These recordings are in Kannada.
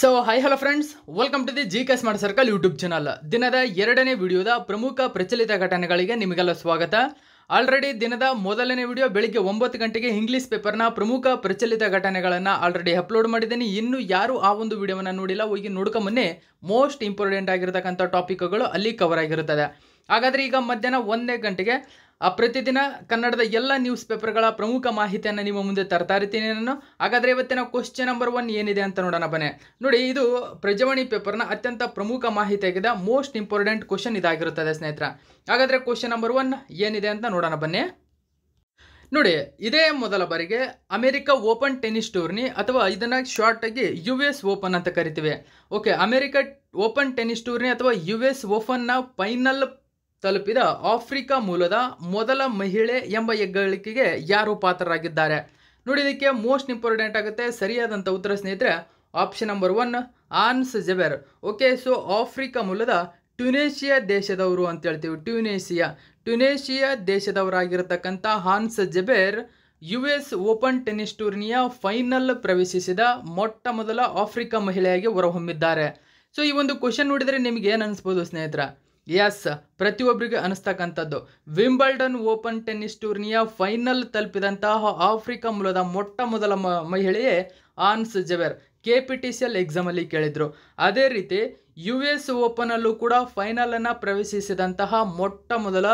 so hi hello friends welcome to the G K smart circle YouTube channel ದಿನದ ಎರಡನೇ ವಿಡಿಯೋದ ಪ್ರಮುಖ ಪ್ರಚಲಿತ ಘಟನೆಗಳಿಗೆ ನಿಮಗೆಲ್ಲ ಸ್ವಾಗತ ಆಲ್ರೆಡಿ ದಿನದ ಮೊದಲನೇ ವಿಡಿಯೋ ಬೆಳಿಗ್ಗೆ ಒಂಬತ್ತು ಗಂಟೆಗೆ ಇಂಗ್ಲೀಷ್ ಪೇಪರ್ನ ಪ್ರಮುಖ ಪ್ರಚಲಿತ ಘಟನೆಗಳನ್ನು ಆಲ್ರೆಡಿ ಅಪ್ಲೋಡ್ ಮಾಡಿದ್ದೀನಿ ಇನ್ನೂ ಯಾರು ಆ ಒಂದು ವಿಡಿಯೋವನ್ನು ನೋಡಿಲ್ಲ ಹೋಗಿ ನೋಡ್ಕೊಂಬನ್ನೇ ಮೋಸ್ಟ್ ಇಂಪಾರ್ಟೆಂಟ್ ಆಗಿರತಕ್ಕಂಥ ಟಾಪಿಕ್ಗಳು ಅಲ್ಲಿ ಕವರ್ ಆಗಿರುತ್ತದೆ ಹಾಗಾದರೆ ಈಗ ಮಧ್ಯಾಹ್ನ ಒಂದನೇ ಗಂಟೆಗೆ ಪ್ರತಿದಿನ ಕನ್ನಡದ ಎಲ್ಲ ನ್ಯೂಸ್ ಪೇಪರ್ಗಳ ಪ್ರಮುಖ ಮಾಹಿತಿಯನ್ನು ನಿಮ್ಮ ಮುಂದೆ ತರ್ತಾ ಇರ್ತೀನಿ ನಾನು ಹಾಗಾದರೆ ಇವತ್ತಿನ ಕ್ವಶನ್ ನಂಬರ್ ಒನ್ ಏನಿದೆ ಅಂತ ನೋಡೋಣ ಬನ್ನಿ ನೋಡಿ ಇದು ಪ್ರಜಾವಾಣಿ ಪೇಪರ್ನ ಅತ್ಯಂತ ಪ್ರಮುಖ ಮಾಹಿತಿಯಾಗಿದೆ ಮೋಸ್ಟ್ ಇಂಪಾರ್ಟೆಂಟ್ ಕ್ವಶನ್ ಇದಾಗಿರುತ್ತದೆ ಸ್ನೇಹಿತರ ಹಾಗಾದರೆ ಕ್ವಶನ್ ನಂಬರ್ ಒನ್ ಏನಿದೆ ಅಂತ ನೋಡೋಣ ಬನ್ನಿ ನೋಡಿ ಇದೇ ಮೊದಲ ಬಾರಿಗೆ ಅಮೆರಿಕ ಓಪನ್ ಟೆನಿಸ್ ಟೂರ್ನಿ ಅಥವಾ ಇದನ್ನು ಶಾರ್ಟಾಗಿ ಯು ಎಸ್ ಓಪನ್ ಅಂತ ಕರಿತೀವಿ okay America open tennis tourney ಅಥವಾ ಯು ಎಸ್ ಓಪನ್ನ ಫೈನಲ್ ತಲುಪಿದ ಆಫ್ರಿಕಾ ಮೂಲದ ಮೊದಲ ಮಹಿಳೆ ಎಂಬ ಹೆಗ್ಗಳಿಕೆಗೆ ಯಾರು ಪಾತ್ರರಾಗಿದ್ದಾರೆ ನೋಡಿದಕ್ಕೆ ಮೋಸ್ಟ್ ಇಂಪಾರ್ಟೆಂಟ್ ಆಗುತ್ತೆ ಸರಿಯಾದಂಥ ಉತ್ತರ ಸ್ನೇಹಿತರೆ option number one Ons Jabeur okay so Africa ಮೂಲದ ಟ್ಯುನೇಷಿಯಾ ದೇಶದವರು ಅಂತ ಹೇಳ್ತೀವಿ ಟ್ಯುನೇಷಿಯಾ ಟ್ಯುನೇಷಿಯಾ ದೇಶದವರಾಗಿರತಕ್ಕಂಥ Ons Jabeur U S open tennis ಟೂರ್ನಿಯ ಫೈನಲ್ ಪ್ರವೇಶಿಸಿದ ಮೊಟ್ಟ ಮೊದಲ ಆಫ್ರಿಕಾ ಮಹಿಳೆಯಾಗಿ ಹೊರಹೊಮ್ಮಿದ್ದಾರೆ ಸೊ ಈ ಒಂದು ಕ್ವಶನ್ ನೋಡಿದರೆ ನಿಮಗೆ ಏನು ಅನಿಸ್ಬೋದು ಸ್ನೇಹಿತರ ಎಸ್ ಪ್ರತಿಯೊಬ್ಬರಿಗೆ ಅನಿಸ್ತಕ್ಕಂಥದ್ದು ವಿಂಬಲ್ಡನ್ ಓಪನ್ ಟೆನ್ನಿಸ್ ಟೂರ್ನಿಯ ಫೈನಲ್ ತಲುಪಿದಂತಹ ಆಫ್ರಿಕಾ ಮೂಲದ ಮೊಟ್ಟ ಮೊದಲ ಮಹಿಳೆಯೇ Ons Jabeur K P T C L ಎಕ್ಸಾಮಲ್ಲಿ ಕೇಳಿದರು ಅದೇ ರೀತಿ ಯು ಎಸ್ ಓಪನಲ್ಲೂ ಕೂಡ ಫೈನಲನ್ನು ಪ್ರವೇಶಿಸಿದಂತಹ ಮೊಟ್ಟ ಮೊದಲ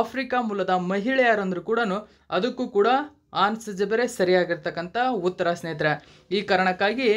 ಆಫ್ರಿಕಾ ಮೂಲದ ಮಹಿಳೆಯರಂದರೂ ಕೂಡ ಅದಕ್ಕೂ ಕೂಡ ಆನ್ಸ್ ಜೆಬರೇ ಸರಿಯಾಗಿರ್ತಕ್ಕಂಥ ಉತ್ತರ ಸ್ನೇಹಿತರೆ ಈ ಕಾರಣಕ್ಕಾಗಿ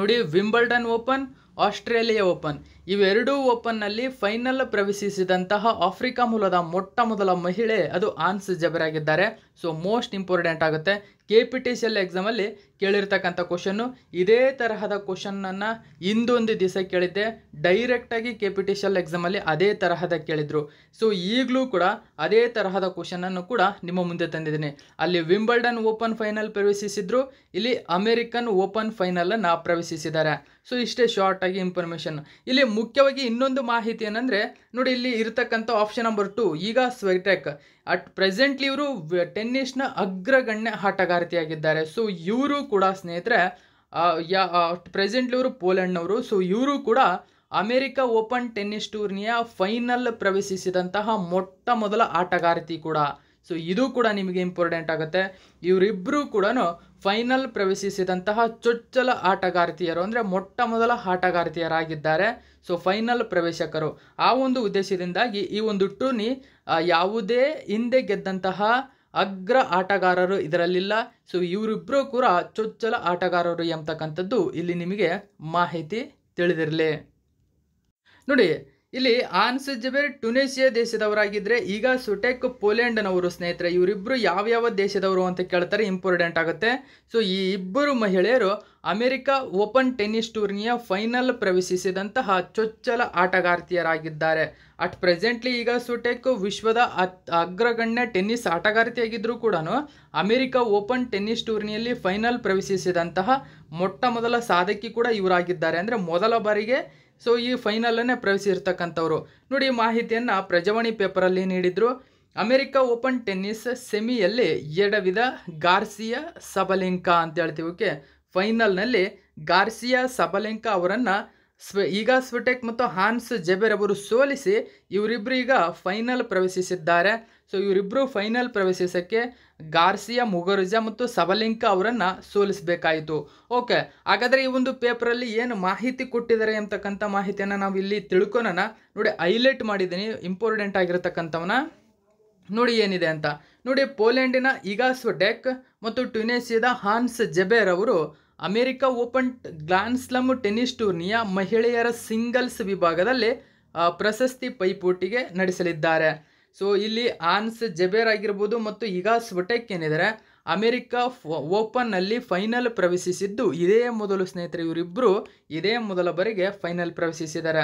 ನೋಡಿ ವಿಂಬಲ್ಡನ್ ಓಪನ್ ಆಸ್ಟ್ರೇಲಿಯಾ ಓಪನ್ ಇವೆರಡೂ ಓಪನ್ನಲ್ಲಿ ಫೈನಲ್ ಪ್ರವೇಶಿಸಿದಂತಹ ಆಫ್ರಿಕಾ ಮೂಲದ ಮೊಟ್ಟ ಮೊದಲ ಮಹಿಳೆ ಅದು ಆನ್ಸ್ ಜಬರಾಗಿದ್ದಾರೆ ಸೊ ಮೋಸ್ಟ್ ಇಂಪಾರ್ಟೆಂಟ್ ಆಗುತ್ತೆ K P T C L ಎಕ್ಸಾಮಲ್ಲಿ ಕೇಳಿರ್ತಕ್ಕಂಥ ಕ್ವಶನ್ನು ಇದೇ ತರಹದ ಕ್ವಶನನ್ನು ಹಿಂದೊಂದು ದಿವಸ ಕೇಳಿದ್ದೆ ಡೈರೆಕ್ಟಾಗಿ ಕೆ ಪಿ ಟಿ ಶಲ್ ಎಕ್ಸಾಮಲ್ಲಿ ಅದೇ ತರಹದ ಕೇಳಿದರು ಸೊ ಈಗಲೂ ಕೂಡ ಅದೇ ತರಹದ ಕ್ವಶನನ್ನು ಕೂಡ ನಿಮ್ಮ ಮುಂದೆ ತಂದಿದ್ದೀನಿ ಅಲ್ಲಿ ವಿಂಬಲ್ಡನ್ ಓಪನ್ ಫೈನಲ್ ಪ್ರವೇಶಿಸಿದ್ರು ಇಲ್ಲಿ ಅಮೆರಿಕನ್ ಓಪನ್ ಫೈನಲನ್ನು ಪ್ರವೇಶಿಸಿದ್ದಾರೆ ಸೊ ಇಷ್ಟೇ ಶಾರ್ಟಾಗಿ ಇನ್ಫಾರ್ಮೇಷನ್ ಇಲ್ಲಿ ಮುಖ್ಯವಾಗಿ ಇನ್ನೊಂದು ಮಾಹಿತಿ ಏನಂದರೆ ನೋಡಿ ಇಲ್ಲಿ ಇರತಕ್ಕಂಥ ಆಪ್ಷನ್ ನಂಬರ್ ಟು ಈಗ ಸ್ವೆಟೆಕ್ ಅಟ್ ಪ್ರೆಸೆಂಟ್ಲಿ ಇವರು ಟೆನ್ನಿಸ್ನ ಅಗ್ರಗಣ್ಯ ಆಟಗಾರ್ತಿಯಾಗಿದ್ದಾರೆ ಸೊ ಇವರು ಕೂಡ ಸ್ನೇಹಿತರೆ ಯಾ ಪ್ರೆಸೆಂಟ್ಲಿ ಇವರು ಪೋಲೆಂಡ್ನವರು ಸೊ ಇವರು ಕೂಡ ಅಮೆರಿಕ ಓಪನ್ ಟೆನ್ನಿಸ್ ಟೂರ್ನಿಯ ಫೈನಲ್ ಪ್ರವೇಶಿಸಿದಂತಹ ಮೊಟ್ಟ ಮೊದಲ ಆಟಗಾರತಿ ಕೂಡ ಸೊ ಇದು ಕೂಡ ನಿಮಗೆ ಇಂಪಾರ್ಟೆಂಟ್ ಆಗುತ್ತೆ ಇವರಿಬ್ಬರು ಕೂಡ ಫೈನಲ್ ಪ್ರವೇಶಿಸಿದಂತಹ ಚೊಚ್ಚಲ ಆಟಗಾರತಿಯರು ಅಂದರೆ ಮೊಟ್ಟ ಮೊದಲ ಆಟಗಾರತಿಯರಾಗಿದ್ದಾರೆ ಸೊ ಫೈನಲ್ ಪ್ರವೇಶಕರು ಆ ಒಂದು ಉದ್ದೇಶದಿಂದಾಗಿ ಈ ಒಂದು ಟೂರ್ನಿ ಯಾವುದೇ ಹಿಂದೆ ಗೆದ್ದಂತಹ ಅಗ್ರ ಆಟಗಾರರು ಇದರಲ್ಲಿಲ್ಲ ಸೊ ಇವರಿಬ್ರು ಕೂಡ ಚೊಚ್ಚಲ ಆಟಗಾರರು ಎಂಬತಕ್ಕಂಥದ್ದು ಇಲ್ಲಿ ನಿಮಗೆ ಮಾಹಿತಿ ತಿಳಿದಿರಲಿ ನೋಡಿ ಇಲ್ಲಿ ಜಬೇರ್ ಟುನೇಷಿಯಾ ದೇಶದವರಾಗಿದ್ದರೆ ಈಗ ಸುಟೆಕ್ ಪೋಲೆಂಡ್ನವರು ಸ್ನೇಹಿತರೆ ಇವರಿಬ್ಬರು ಯಾವ ಯಾವ ದೇಶದವರು ಅಂತ ಕೇಳ್ತಾರೆ ಇಂಪಾರ್ಟೆಂಟ್ ಆಗುತ್ತೆ ಸೊ ಈ ಇಬ್ಬರು ಮಹಿಳೆಯರು ಅಮೆರಿಕ ಓಪನ್ ಟೆನ್ನಿಸ್ ಟೂರ್ನಿಯ ಫೈನಲ್ ಪ್ರವೇಶಿಸಿದಂತಹ ಚೊಚ್ಚಲ ಆಟಗಾರ್ತಿಯರಾಗಿದ್ದಾರೆ ಅಟ್ ಪ್ರೆಸೆಂಟ್ಲಿ ಈಗ ಸುಟೆಕ್ ವಿಶ್ವದ ಅತ್ ಅಗ್ರಗಣ್ಯ ಟೆನ್ನಿಸ್ ಆಟಗಾರ್ತಿಯಾಗಿದ್ದರೂ ಕೂಡ ಅಮೆರಿಕ ಓಪನ್ ಟೆನ್ನಿಸ್ ಟೂರ್ನಿಯಲ್ಲಿ ಫೈನಲ್ ಪ್ರವೇಶಿಸಿದಂತಹ ಮೊಟ್ಟ ಮೊದಲ ಸಾಧಕಿ ಕೂಡ ಇವರಾಗಿದ್ದಾರೆ ಅಂದರೆ ಮೊದಲ ಬಾರಿಗೆ ಸೊ ಈ ಫೈನಲನ್ನೇ ಪ್ರವೇಶಿರ್ತಕ್ಕಂಥವ್ರು ನೋಡಿ ಮಾಹಿತಿಯನ್ನು ಪ್ರಜಾವಾಣಿ ಪೇಪರಲ್ಲಿ ನೀಡಿದರು ಅಮೆರಿಕ ಓಪನ್ ಟೆನ್ನಿಸ್ ಸೆಮಿಯಲ್ಲಿ ಎಡವಿದ ಗಾರ್ಸಿಯಾ ಸಬಲಿಂಕ ಅಂತ ಹೇಳ್ತೀವಿ ಓಕೆ ಫೈನಲ್ನಲ್ಲಿ ಗಾರ್ಸಿಯಾ ಸಬಲಿಂಕ ಅವರನ್ನು ಸ್ವ ಈಗ ಸ್ವಿಟೆಕ್ ಮತ್ತು ಹಾನ್ಸ್ ಜೆಬೆರ್ ಅವರು ಸೋಲಿಸಿ ಇವರಿಬ್ಬರು ಈಗ ಫೈನಲ್ ಪ್ರವೇಶಿಸಿದ್ದಾರೆ ಸೊ ಇವರಿಬ್ಬರು ಫೈನಲ್ ಪ್ರವೇಶಿಸೋಕ್ಕೆ ಗಾರ್ಸಿಯಾ ಮುಗರುಜಾ ಮತ್ತು ಸಬಲಿಂಕ ಅವರನ್ನು ಸೋಲಿಸಬೇಕಾಯಿತು ಓಕೆ ಹಾಗಾದರೆ ಈ ಒಂದು ಪೇಪರಲ್ಲಿ ಏನು ಮಾಹಿತಿ ಕೊಟ್ಟಿದ್ದಾರೆ ಅಂತಕ್ಕಂಥ ಮಾಹಿತಿಯನ್ನು ನಾವು ಇಲ್ಲಿ ತಿಳ್ಕೊನ ನೋಡಿ ಹೈಲೈಟ್ ಮಾಡಿದ್ದೀನಿ ಇಂಪಾರ್ಟೆಂಟ್ ಆಗಿರತಕ್ಕಂಥವನ್ನ ನೋಡಿ ಏನಿದೆ ಅಂತ ನೋಡಿ ಪೋಲೆಂಡಿನ ಇಗಾಸ್ ಡೆಕ್ ಮತ್ತು ಟ್ಯುನೇಸಿಯಾದ ಹಾನ್ಸ್ ಜೆಬೇರ್ ಅವರು America open grand slam tennis ಟೂರ್ನಿಯ ಮಹಿಳೆಯರ ಸಿಂಗಲ್ಸ್ ವಿಭಾಗದಲ್ಲಿ ಪ್ರಶಸ್ತಿ ಪೈಪೋಟಿಗೆ ನಡೆಸಲಿದ್ದಾರೆ ಸೊ ಇಲ್ಲಿ ಆನ್ಸ್ ಜಬೇರ್ ಆಗಿರ್ಬೋದು ಮತ್ತು ಈಗ ಸ್ವಟೆಕ್ ಏನಿದ್ದಾರೆ ಅಮೆರಿಕ ಓಪನ್ನಲ್ಲಿ ಫೈನಲ್ ಪ್ರವೇಶಿಸಿದ್ದು ಇದೇ ಮೊದಲು ಸ್ನೇಹಿತರೆ ಇವರಿಬ್ಬರು ಇದೇ ಮೊದಲ ಬಾರಿಗೆ ಫೈನಲ್ ಪ್ರವೇಶಿಸಿದ್ದಾರೆ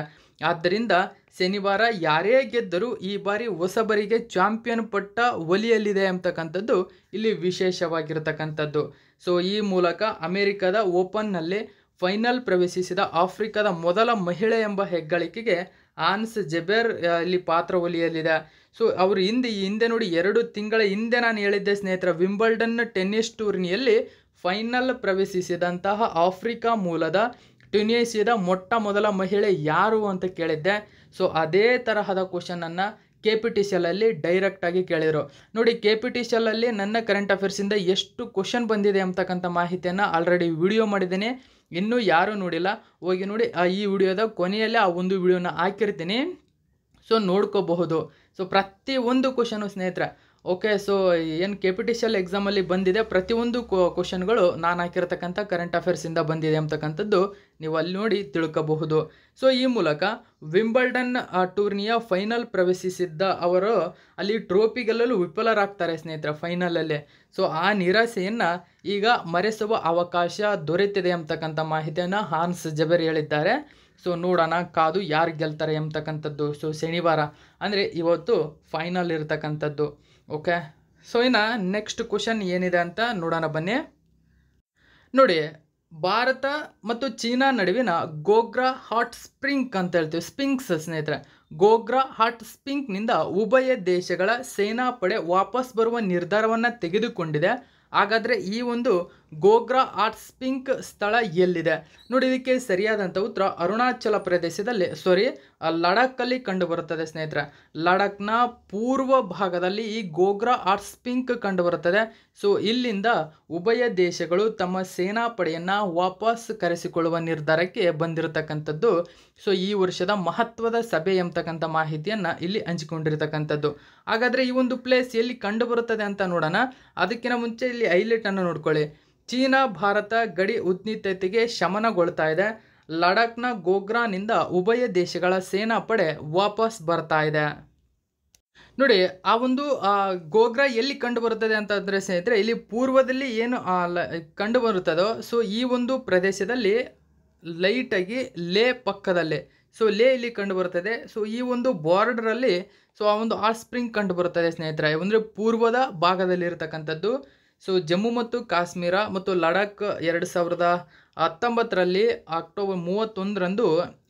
ಆದ್ದರಿಂದ ಶನಿವಾರ ಯಾರೇ ಗೆದ್ದರೂ ಈ ಬಾರಿ ಹೊಸಬರಿಗೆ ಚಾಂಪಿಯನ್ ಪಟ್ಟ ಒಲಿಯಲ್ಲಿದೆ ಅಂತಕ್ಕಂಥದ್ದು ಇಲ್ಲಿ ವಿಶೇಷವಾಗಿರತಕ್ಕಂಥದ್ದು ಸೊ ಈ ಮೂಲಕ ಅಮೆರಿಕದ ಓಪನ್ನಲ್ಲಿ ಫೈನಲ್ ಪ್ರವೇಶಿಸಿದ ಆಫ್ರಿಕಾದ ಮೊದಲ ಮಹಿಳೆ ಎಂಬ ಹೆಗ್ಗಳಿಕೆಗೆ ಆನ್ಸ್ ಜೆಬೆರ್ ಇಲ್ಲಿ ಪಾತ್ರ ಒಲಿಯಲ್ಲಿದೆ ಸೊ ಅವರು ಹಿಂದೆ ಈ ಹಿಂದೆ ನೋಡಿ ಎರಡು ತಿಂಗಳ ಹಿಂದೆ ನಾನು ಹೇಳಿದ್ದೆ ಸ್ನೇಹಿತರ ವಿಂಬಲ್ಡನ್ ಟೆನ್ನಿಸ್ ಟೂರ್ನಿಯಲ್ಲಿ ಫೈನಲ್ ಪ್ರವೇಶಿಸಿದಂತಹ ಆಫ್ರಿಕಾ ಮೂಲದ ಟ್ಯುನೇಷ್ಯಾದ ಮೊಟ್ಟ ಮೊದಲ ಮಹಿಳೆ ಯಾರು ಅಂತ ಕೇಳಿದ್ದೆ ಸೊ ಅದೇ ತರಹದ ಕ್ವಶನನ್ನು ಕೆ ಪಿ ಟಿ ಸಿ ಎಲ್ಲಲ್ಲಿ ಡೈರೆಕ್ಟಾಗಿ ಕೇಳಿದರು ನೋಡಿ ಕೆ ಪಿ ಟಿ ಸಿ ಎಲ್ಲಲ್ಲಿ ನನ್ನ ಕರೆಂಟ್ ಅಫೇರ್ಸಿಂದ ಎಷ್ಟು ಕ್ವಶನ್ ಬಂದಿದೆ ಅಂತಕ್ಕಂಥ ಮಾಹಿತಿಯನ್ನು ಆಲ್ರೆಡಿ ವಿಡಿಯೋ ಮಾಡಿದ್ದೀನಿ ಇನ್ನೂ ಯಾರೂ ನೋಡಿಲ್ಲ ಹೋಗಿ ನೋಡಿ ಈ ವಿಡಿಯೋದ ಕೊನೆಯಲ್ಲಿ ಆ ಒಂದು ವಿಡಿಯೋನ ಹಾಕಿರ್ತೀನಿ ಸೊ ನೋಡ್ಕೋಬಹುದು ಸೊ ಪ್ರತಿ ಒಂದು ಕ್ವಶನು ಸ್ನೇಹಿತರೆ ಓಕೆ ಸೊ ಏನು ಕೆಪಿಟಿಷಿಯಲ್ ಎಕ್ಸಾಮಲ್ಲಿ ಬಂದಿದೆ ಪ್ರತಿಯೊಂದು ಕ್ವಶನ್ಗಳು ನಾನು ಹಾಕಿರತಕ್ಕಂಥ ಕರೆಂಟ್ ಅಫೇರ್ಸಿಂದ ಬಂದಿದೆ ಅಂತಕ್ಕಂಥದ್ದು ನೀವು ಅಲ್ಲಿ ನೋಡಿ ತಿಳ್ಕೋಬಹುದು ಸೊ ಈ ಮೂಲಕ ವಿಂಬಲ್ಡನ್ ಟೂರ್ನಿಯ ಫೈನಲ್ ಪ್ರವೇಶಿಸಿದ್ದ ಅವರು ಅಲ್ಲಿ ಟ್ರೋಫಿ ಗೆಲ್ಲಲು ವಿಫಲರಾಗ್ತಾರೆ ಸ್ನೇಹಿತರೆ ಫೈನಲಲ್ಲಿ ಸೊ ಆ ನಿರಾಸೆಯನ್ನು ಈಗ ಮರೆಸುವ ಅವಕಾಶ ದೊರೆತಿದೆ ಅಂತಕ್ಕಂಥ ಮಾಹಿತಿಯನ್ನು ಹಾನ್ಸ್ ಜಬೆರ್ ಹೇಳಿದ್ದಾರೆ ಸೊ ನೋಡೋಣ ಕಾದು ಯಾರು ಗೆಲ್ತಾರೆ ಎಂಬತಕ್ಕಂಥದ್ದು ಸೊ ಶನಿವಾರ ಅಂದರೆ ಇವತ್ತು ಫೈನಲ್ ಇರತಕ್ಕಂಥದ್ದು ಓಕೆ ಸೊ ಇನ್ನು ನೆಕ್ಸ್ಟ್ ಕ್ವಶನ್ ಏನಿದೆ ಅಂತ ನೋಡೋಣ ಬನ್ನಿ ನೋಡಿ ಭಾರತ ಮತ್ತು ಚೀನಾ ನಡುವಿನ ಗೋಗ್ರಾ ಹಾಟ್ ಸ್ಪ್ರಿಂಕ್ ಅಂತ ಹೇಳ್ತೀವಿ ಸ್ಪಿಂಕ್ಸ್ ಸ್ನೇಹಿತರೆ ಗೋಗ್ರಾ ಹಾಟ್ ಸ್ಪಿಂಕ್ನಿಂದ ಉಭಯ ದೇಶಗಳ ಸೇನಾಪಡೆ ವಾಪಸ್ ಬರುವ ನಿರ್ಧಾರವನ್ನು ತೆಗೆದುಕೊಂಡಿದೆ ಹಾಗಾದರೆ ಈ ಒಂದು ಗೋಗ್ರಾ ಆರ್ಟ್ಸ್ ಪಿಂಕ್ ಸ್ಥಳ ಎಲ್ಲಿದೆ ನೋಡಿ ಇದಕ್ಕೆ ಸರಿಯಾದಂಥ ಉತ್ತರ ಅರುಣಾಚಲ ಪ್ರದೇಶದಲ್ಲಿ ಸಾರಿ ಲಡಾಖಲ್ಲಿ ಕಂಡುಬರುತ್ತದೆ ಸ್ನೇಹಿತರೆ ಲಡಾಖ್ನ ಪೂರ್ವ ಭಾಗದಲ್ಲಿ ಈ ಗೋಗ್ರಾ ಆರ್ಟ್ಸ್ ಪಿಂಕ್ ಕಂಡುಬರುತ್ತದೆ ಸೊ ಇಲ್ಲಿಂದ ಉಭಯ ದೇಶಗಳು ತಮ್ಮ ಸೇನಾಪಡೆಯನ್ನು ವಾಪಸ್ ಕರೆಸಿಕೊಳ್ಳುವ ನಿರ್ಧಾರಕ್ಕೆ ಬಂದಿರತಕ್ಕಂಥದ್ದು ಸೊ ಈ ವರ್ಷದ ಮಹತ್ವದ ಸಭೆ ಎಂಬತಕ್ಕಂಥ ಮಾಹಿತಿಯನ್ನು ಇಲ್ಲಿ ಹಂಚಿಕೊಂಡಿರ್ತಕ್ಕಂಥದ್ದು ಹಾಗಾದರೆ ಈ ಒಂದು ಪ್ಲೇಸ್ ಎಲ್ಲಿ ಕಂಡುಬರುತ್ತದೆ ಅಂತ ನೋಡೋಣ ಅದಕ್ಕಿಂತ ಮುಂಚೆ ಇಲ್ಲಿ ಅನ್ನು ನೋಡ್ಕೊಳ್ಳಿ ಚೀನಾ ಭಾರತ ಗಡಿ ಉದ್ನಿತತೆಗೆ ಶಮನಗೊಳ್ತಾ ಇದೆ ಲಡಾಖ್ನ ಗೋಗ್ರಾನಿಂದ ಉಭಯ ದೇಶಗಳ ಸೇನಾ ಪಡೆ ವಾಪಸ್ ಬರ್ತಾ ಇದೆ ನೋಡಿ ಆ ಒಂದು ಗೋಗ್ರಾ ಎಲ್ಲಿ ಕಂಡು ಬರುತ್ತದೆ ಅಂತಂದರೆ ಸ್ನೇಹಿತರೆ ಇಲ್ಲಿ ಪೂರ್ವದಲ್ಲಿ ಏನು ಕಂಡು ಬರುತ್ತದೋ ಸೊ ಈ ಒಂದು ಪ್ರದೇಶದಲ್ಲಿ ಲೈಟಾಗಿ ಲೇ ಪಕ್ಕದಲ್ಲಿ ಸೊ ಲೇ ಇಲ್ಲಿ ಕಂಡು ಬರುತ್ತದೆ ಸೊ ಈ ಒಂದು ಬಾರ್ಡ್ರಲ್ಲಿ ಸೊ ಆ ಒಂದು ಆಸ್ಪ್ರಿಂಗ್ ಸ್ಪ್ರಿಂಗ್ ಕಂಡು ಬರುತ್ತದೆ ಸ್ನೇಹಿತರೆ ಅಂದರೆ ಪೂರ್ವದ ಭಾಗದಲ್ಲಿ ಸೊ ಜಮ್ಮು ಮತ್ತು ಕಾಶ್ಮೀರ ಮತ್ತು ಲಡಾಖ್ ಎರಡು ಸಾವಿರದ ಹತ್ತೊಂಬತ್ತರಲ್ಲಿ ಅಕ್ಟೋಬರ್ ಮೂವತ್ತೊಂದರಂದು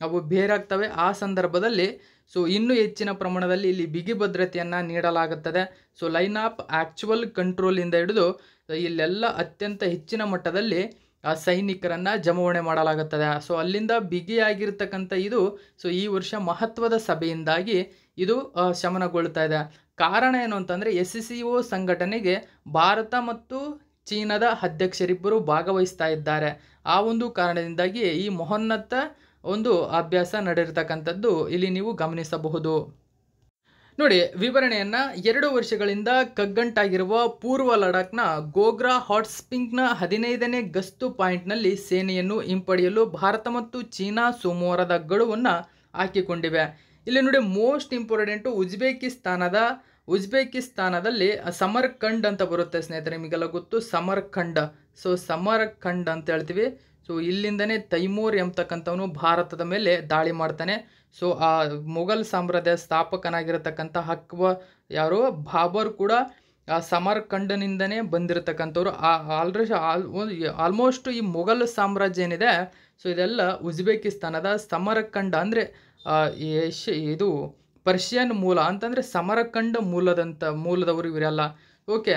ಅವು ಬೇರಾಗ್ತವೆ ಆ ಸಂದರ್ಭದಲ್ಲಿ ಸೊ ಇನ್ನೂ ಹೆಚ್ಚಿನ ಪ್ರಮಾಣದಲ್ಲಿ ಇಲ್ಲಿ ಬಿಗಿ ಭದ್ರತೆಯನ್ನು ನೀಡಲಾಗುತ್ತದೆ ಸೊ ಲೈನ್ ಆಫ್ ಆ್ಯಕ್ಚುವಲ್ ಕಂಟ್ರೋಲಿಂದ ಹಿಡಿದು ಇಲ್ಲೆಲ್ಲ ಅತ್ಯಂತ ಹೆಚ್ಚಿನ ಮಟ್ಟದಲ್ಲಿ ಆ ಸೈನಿಕರನ್ನು ಜಮಾವಣೆ ಮಾಡಲಾಗುತ್ತದೆ ಸೊ ಅಲ್ಲಿಂದ ಬಿಗಿಯಾಗಿರ್ತಕ್ಕಂಥ ಇದು ಸೊ ಈ ವರ್ಷ ಮಹತ್ವದ ಸಭೆಯಿಂದಾಗಿ ಇದು ಶಮನಗೊಳ್ತಾ ಇದೆ ಕಾರಣ ಏನು ಅಂತಂದರೆ ಎಸ್ ಸಿ ಒ ಸಂಘಟನೆಗೆ ಭಾರತ ಮತ್ತು ಚೀನಾದ ಅಧ್ಯಕ್ಷರಿಬ್ಬರು ಭಾಗವಹಿಸ್ತಾ ಇದ್ದಾರೆ ಆ ಒಂದು ಕಾರಣದಿಂದಾಗಿ ಈ ಮಹೋನ್ನತ ಒಂದು ಅಭ್ಯಾಸ ನಡೆದಿರತಕ್ಕಂಥದ್ದು ಇಲ್ಲಿ ನೀವು ಗಮನಿಸಬಹುದು ನೋಡಿ ವಿವರಣೆಯನ್ನು ಎರಡು ವರ್ಷಗಳಿಂದ ಕಗ್ಗಂಟಾಗಿರುವ ಪೂರ್ವ ಲಡಾಖ್ನ ಗೋಗ್ರಾ ಹಾಟ್ಸ್ಪಿಂಕ್ನ ಹದಿನೈದನೇ ಗಸ್ತು ಪಾಯಿಂಟ್ನಲ್ಲಿ ಸೇನೆಯನ್ನು ಹಿಂಪಡೆಯಲು ಭಾರತ ಮತ್ತು ಚೀನಾ ಸೋಮವಾರದ ಗಡುವನ್ನು ಹಾಕಿಕೊಂಡಿವೆ ಇಲ್ಲಿ ನೋಡಿ ಮೋಸ್ಟ್ ಇಂಪಾರ್ಟೆಂಟು ಉಜ್ಬೇಕಿಸ್ತಾನದ ಉಜ್ಬೇಕಿಸ್ತಾನದಲ್ಲಿ ಸಮರ್ಖಂಡ್ ಅಂತ ಬರುತ್ತೆ ಸ್ನೇಹಿತರೆ ನಿಮಗೆಲ್ಲ ಗೊತ್ತು ಸಮರ್ಖಂಡ್ ಸೊ ಸಮರ್ಖಂಡ್ ಅಂತ ಹೇಳ್ತೀವಿ ಸೊ ಇಲ್ಲಿಂದನೇ ತೈಮೂರ್ ಎಂಬತಕ್ಕಂಥವನು ಭಾರತದ ಮೇಲೆ ದಾಳಿ ಮಾಡ್ತಾನೆ ಸೊ ಆ ಮೊಘಲ್ ಸಾಮ್ರಾಜ್ಯ ಸ್ಥಾಪಕನಾಗಿರತಕ್ಕಂಥ ಹಕ್ವ ಯಾರು ಬಾಬರ್ ಕೂಡ ಆ ಸಮರ್ಖಂಡನಿಂದನೇ ಬಂದಿರತಕ್ಕಂಥವ್ರು ಆ ಆಲ್ರೆ ಆಲ್ ಆಲ್ಮೋಸ್ಟ್ ಈ ಮೊಘಲ್ ಸಾಮ್ರಾಜ್ಯ ಏನಿದೆ ಸೊ ಇದೆಲ್ಲ ಉಜ್ಬೇಕಿಸ್ತಾನದ ಸಮರ್ಖಂಡ ಅಂದರೆ ಇದು ಪರ್ಷಿಯನ್ ಮೂಲ ಅಂತಂದರೆ ಸಮರಖಂಡ್ ಮೂಲದಂಥ ಮೂಲದವರು ಇವರೆಲ್ಲ ಓಕೆ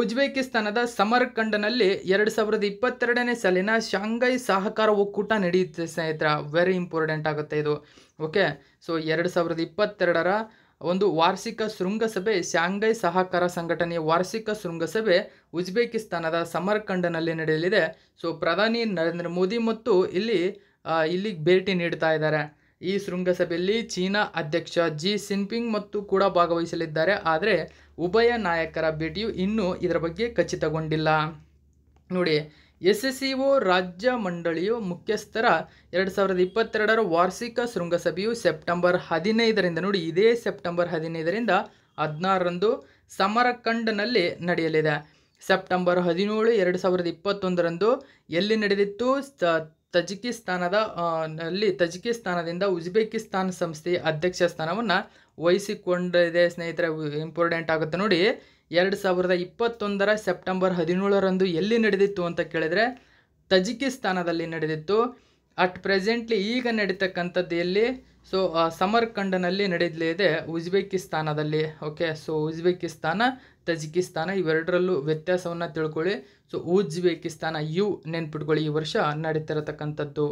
ಉಜ್ಬೇಕಿಸ್ತಾನದ ಸಮರಖಂಡ್ನಲ್ಲಿ ಎರಡು ಸಾವಿರದ ಇಪ್ಪತ್ತೆರಡನೇ ಸಾಲಿನ ಶಾಂಘೈ ಸಹಕಾರ ಒಕ್ಕೂಟ ನಡೆಯುತ್ತೆ ಸ್ನೇಹಿತರ ವೆರಿ ಇಂಪಾರ್ಟೆಂಟ್ ಆಗುತ್ತೆ ಇದು ಓಕೆ ಸೊ ಎರಡು ಸಾವಿರದ ಇಪ್ಪತ್ತೆರಡರ ಒಂದು ವಾರ್ಷಿಕ ಶೃಂಗಸಭೆ ಶಾಂಘೈ ಸಹಕಾರ ಸಂಘಟನೆಯ ವಾರ್ಷಿಕ ಶೃಂಗಸಭೆ ಉಜ್ಬೇಕಿಸ್ತಾನದ ಸಮರಖಂಡ್ನಲ್ಲಿ ನಡೆಯಲಿದೆ ಸೊ ಪ್ರಧಾನಿ ನರೇಂದ್ರ ಮೋದಿ ಮತ್ತು ಇಲ್ಲಿ ಇಲ್ಲಿಗೆ ಭೇಟಿ ನೀಡ್ತಾ ಇದ್ದಾರೆ ಈ ಶೃಂಗಸಭೆಯಲ್ಲಿ ಚೀನಾ ಅಧ್ಯಕ್ಷ ಜಿ ಸಿನ್ಪಿಂಗ್ ಮತ್ತು ಕೂಡ ಭಾಗವಹಿಸಲಿದ್ದಾರೆ ಆದರೆ ಉಭಯ ನಾಯಕರ ಭೇಟಿಯು ಇನ್ನೂ ಇದರ ಬಗ್ಗೆ ಖಚಿತಗೊಂಡಿಲ್ಲ ನೋಡಿ ಎಸ್ ಎಸ್ ಸಿ ಒ ರಾಜ್ಯ ಮಂಡಳಿಯು ಮುಖ್ಯಸ್ಥರ ಎರಡು ಸಾವಿರದ ಇಪ್ಪತ್ತೆರಡರ ವಾರ್ಷಿಕ ಶೃಂಗಸಭೆಯು ಸೆಪ್ಟೆಂಬರ್ ಹದಿನೈದರಿಂದ ನೋಡಿ ಇದೇ ಸೆಪ್ಟೆಂಬರ್ ಹದಿನೈದರಿಂದ ಹದಿನಾರರಂದು ಸಮರಖಂಡ್ನಲ್ಲಿ ನಡೆಯಲಿದೆ ಸೆಪ್ಟೆಂಬರ್ ಹದಿನೇಳು ಎರಡು ಸಾವಿರದ ಇಪ್ಪತ್ತೊಂದರಂದು ಎಲ್ಲಿ ನಡೆದಿತ್ತು ತಜಿಕಿಸ್ತಾನದ ನಲ್ಲಿ ತಜಿಕಿಸ್ತಾನದಿಂದ ಉಜ್ಬೇಕಿಸ್ತಾನ್ ಸಂಸ್ಥೆಯ ಅಧ್ಯಕ್ಷ ಸ್ಥಾನವನ್ನು ವಹಿಸಿಕೊಂಡಿದೆ ಸ್ನೇಹಿತರೆ ಇಂಪಾರ್ಟೆಂಟ್ ಆಗುತ್ತೆ ನೋಡಿ ಎರಡು ಸಾವಿರದ ಇಪ್ಪತ್ತೊಂದರ ಸೆಪ್ಟೆಂಬರ್ ಹದಿನೇಳರಂದು ಎಲ್ಲಿ ನಡೆದಿತ್ತು ಅಂತ ಕೇಳಿದರೆ ತಜಿಕಿಸ್ತಾನದಲ್ಲಿ ನಡೆದಿತ್ತು ಅಟ್ ಪ್ರೆಸೆಂಟ್ಲಿ ಈಗ ನಡೀತಕ್ಕಂಥದ್ದು ಎಲ್ಲಿ ಸೊ ಸಮರ್ಕಂಡನಲ್ಲಿ ನಡೆದಲಿದೆ ಉಜ್ಬೇಕಿಸ್ತಾನದಲ್ಲಿ ಓಕೆ ಸೊ ಉಜ್ಬೇಕಿಸ್ತಾನ ತಜಿಕಿಸ್ತಾನ ಇವೆರಡರಲ್ಲೂ ವ್ಯತ್ಯಾಸವನ್ನು ತಿಳ್ಕೊಳ್ಳಿ ಸೊ ಉಜ್ಬೇಕಿಸ್ತಾನ ಯು ನೆನ್ಪಿಟ್ಕೊಳ್ಳಿ ಈ ವರ್ಷ ನಡೀತಿರತಕ್ಕಂಥದ್ದು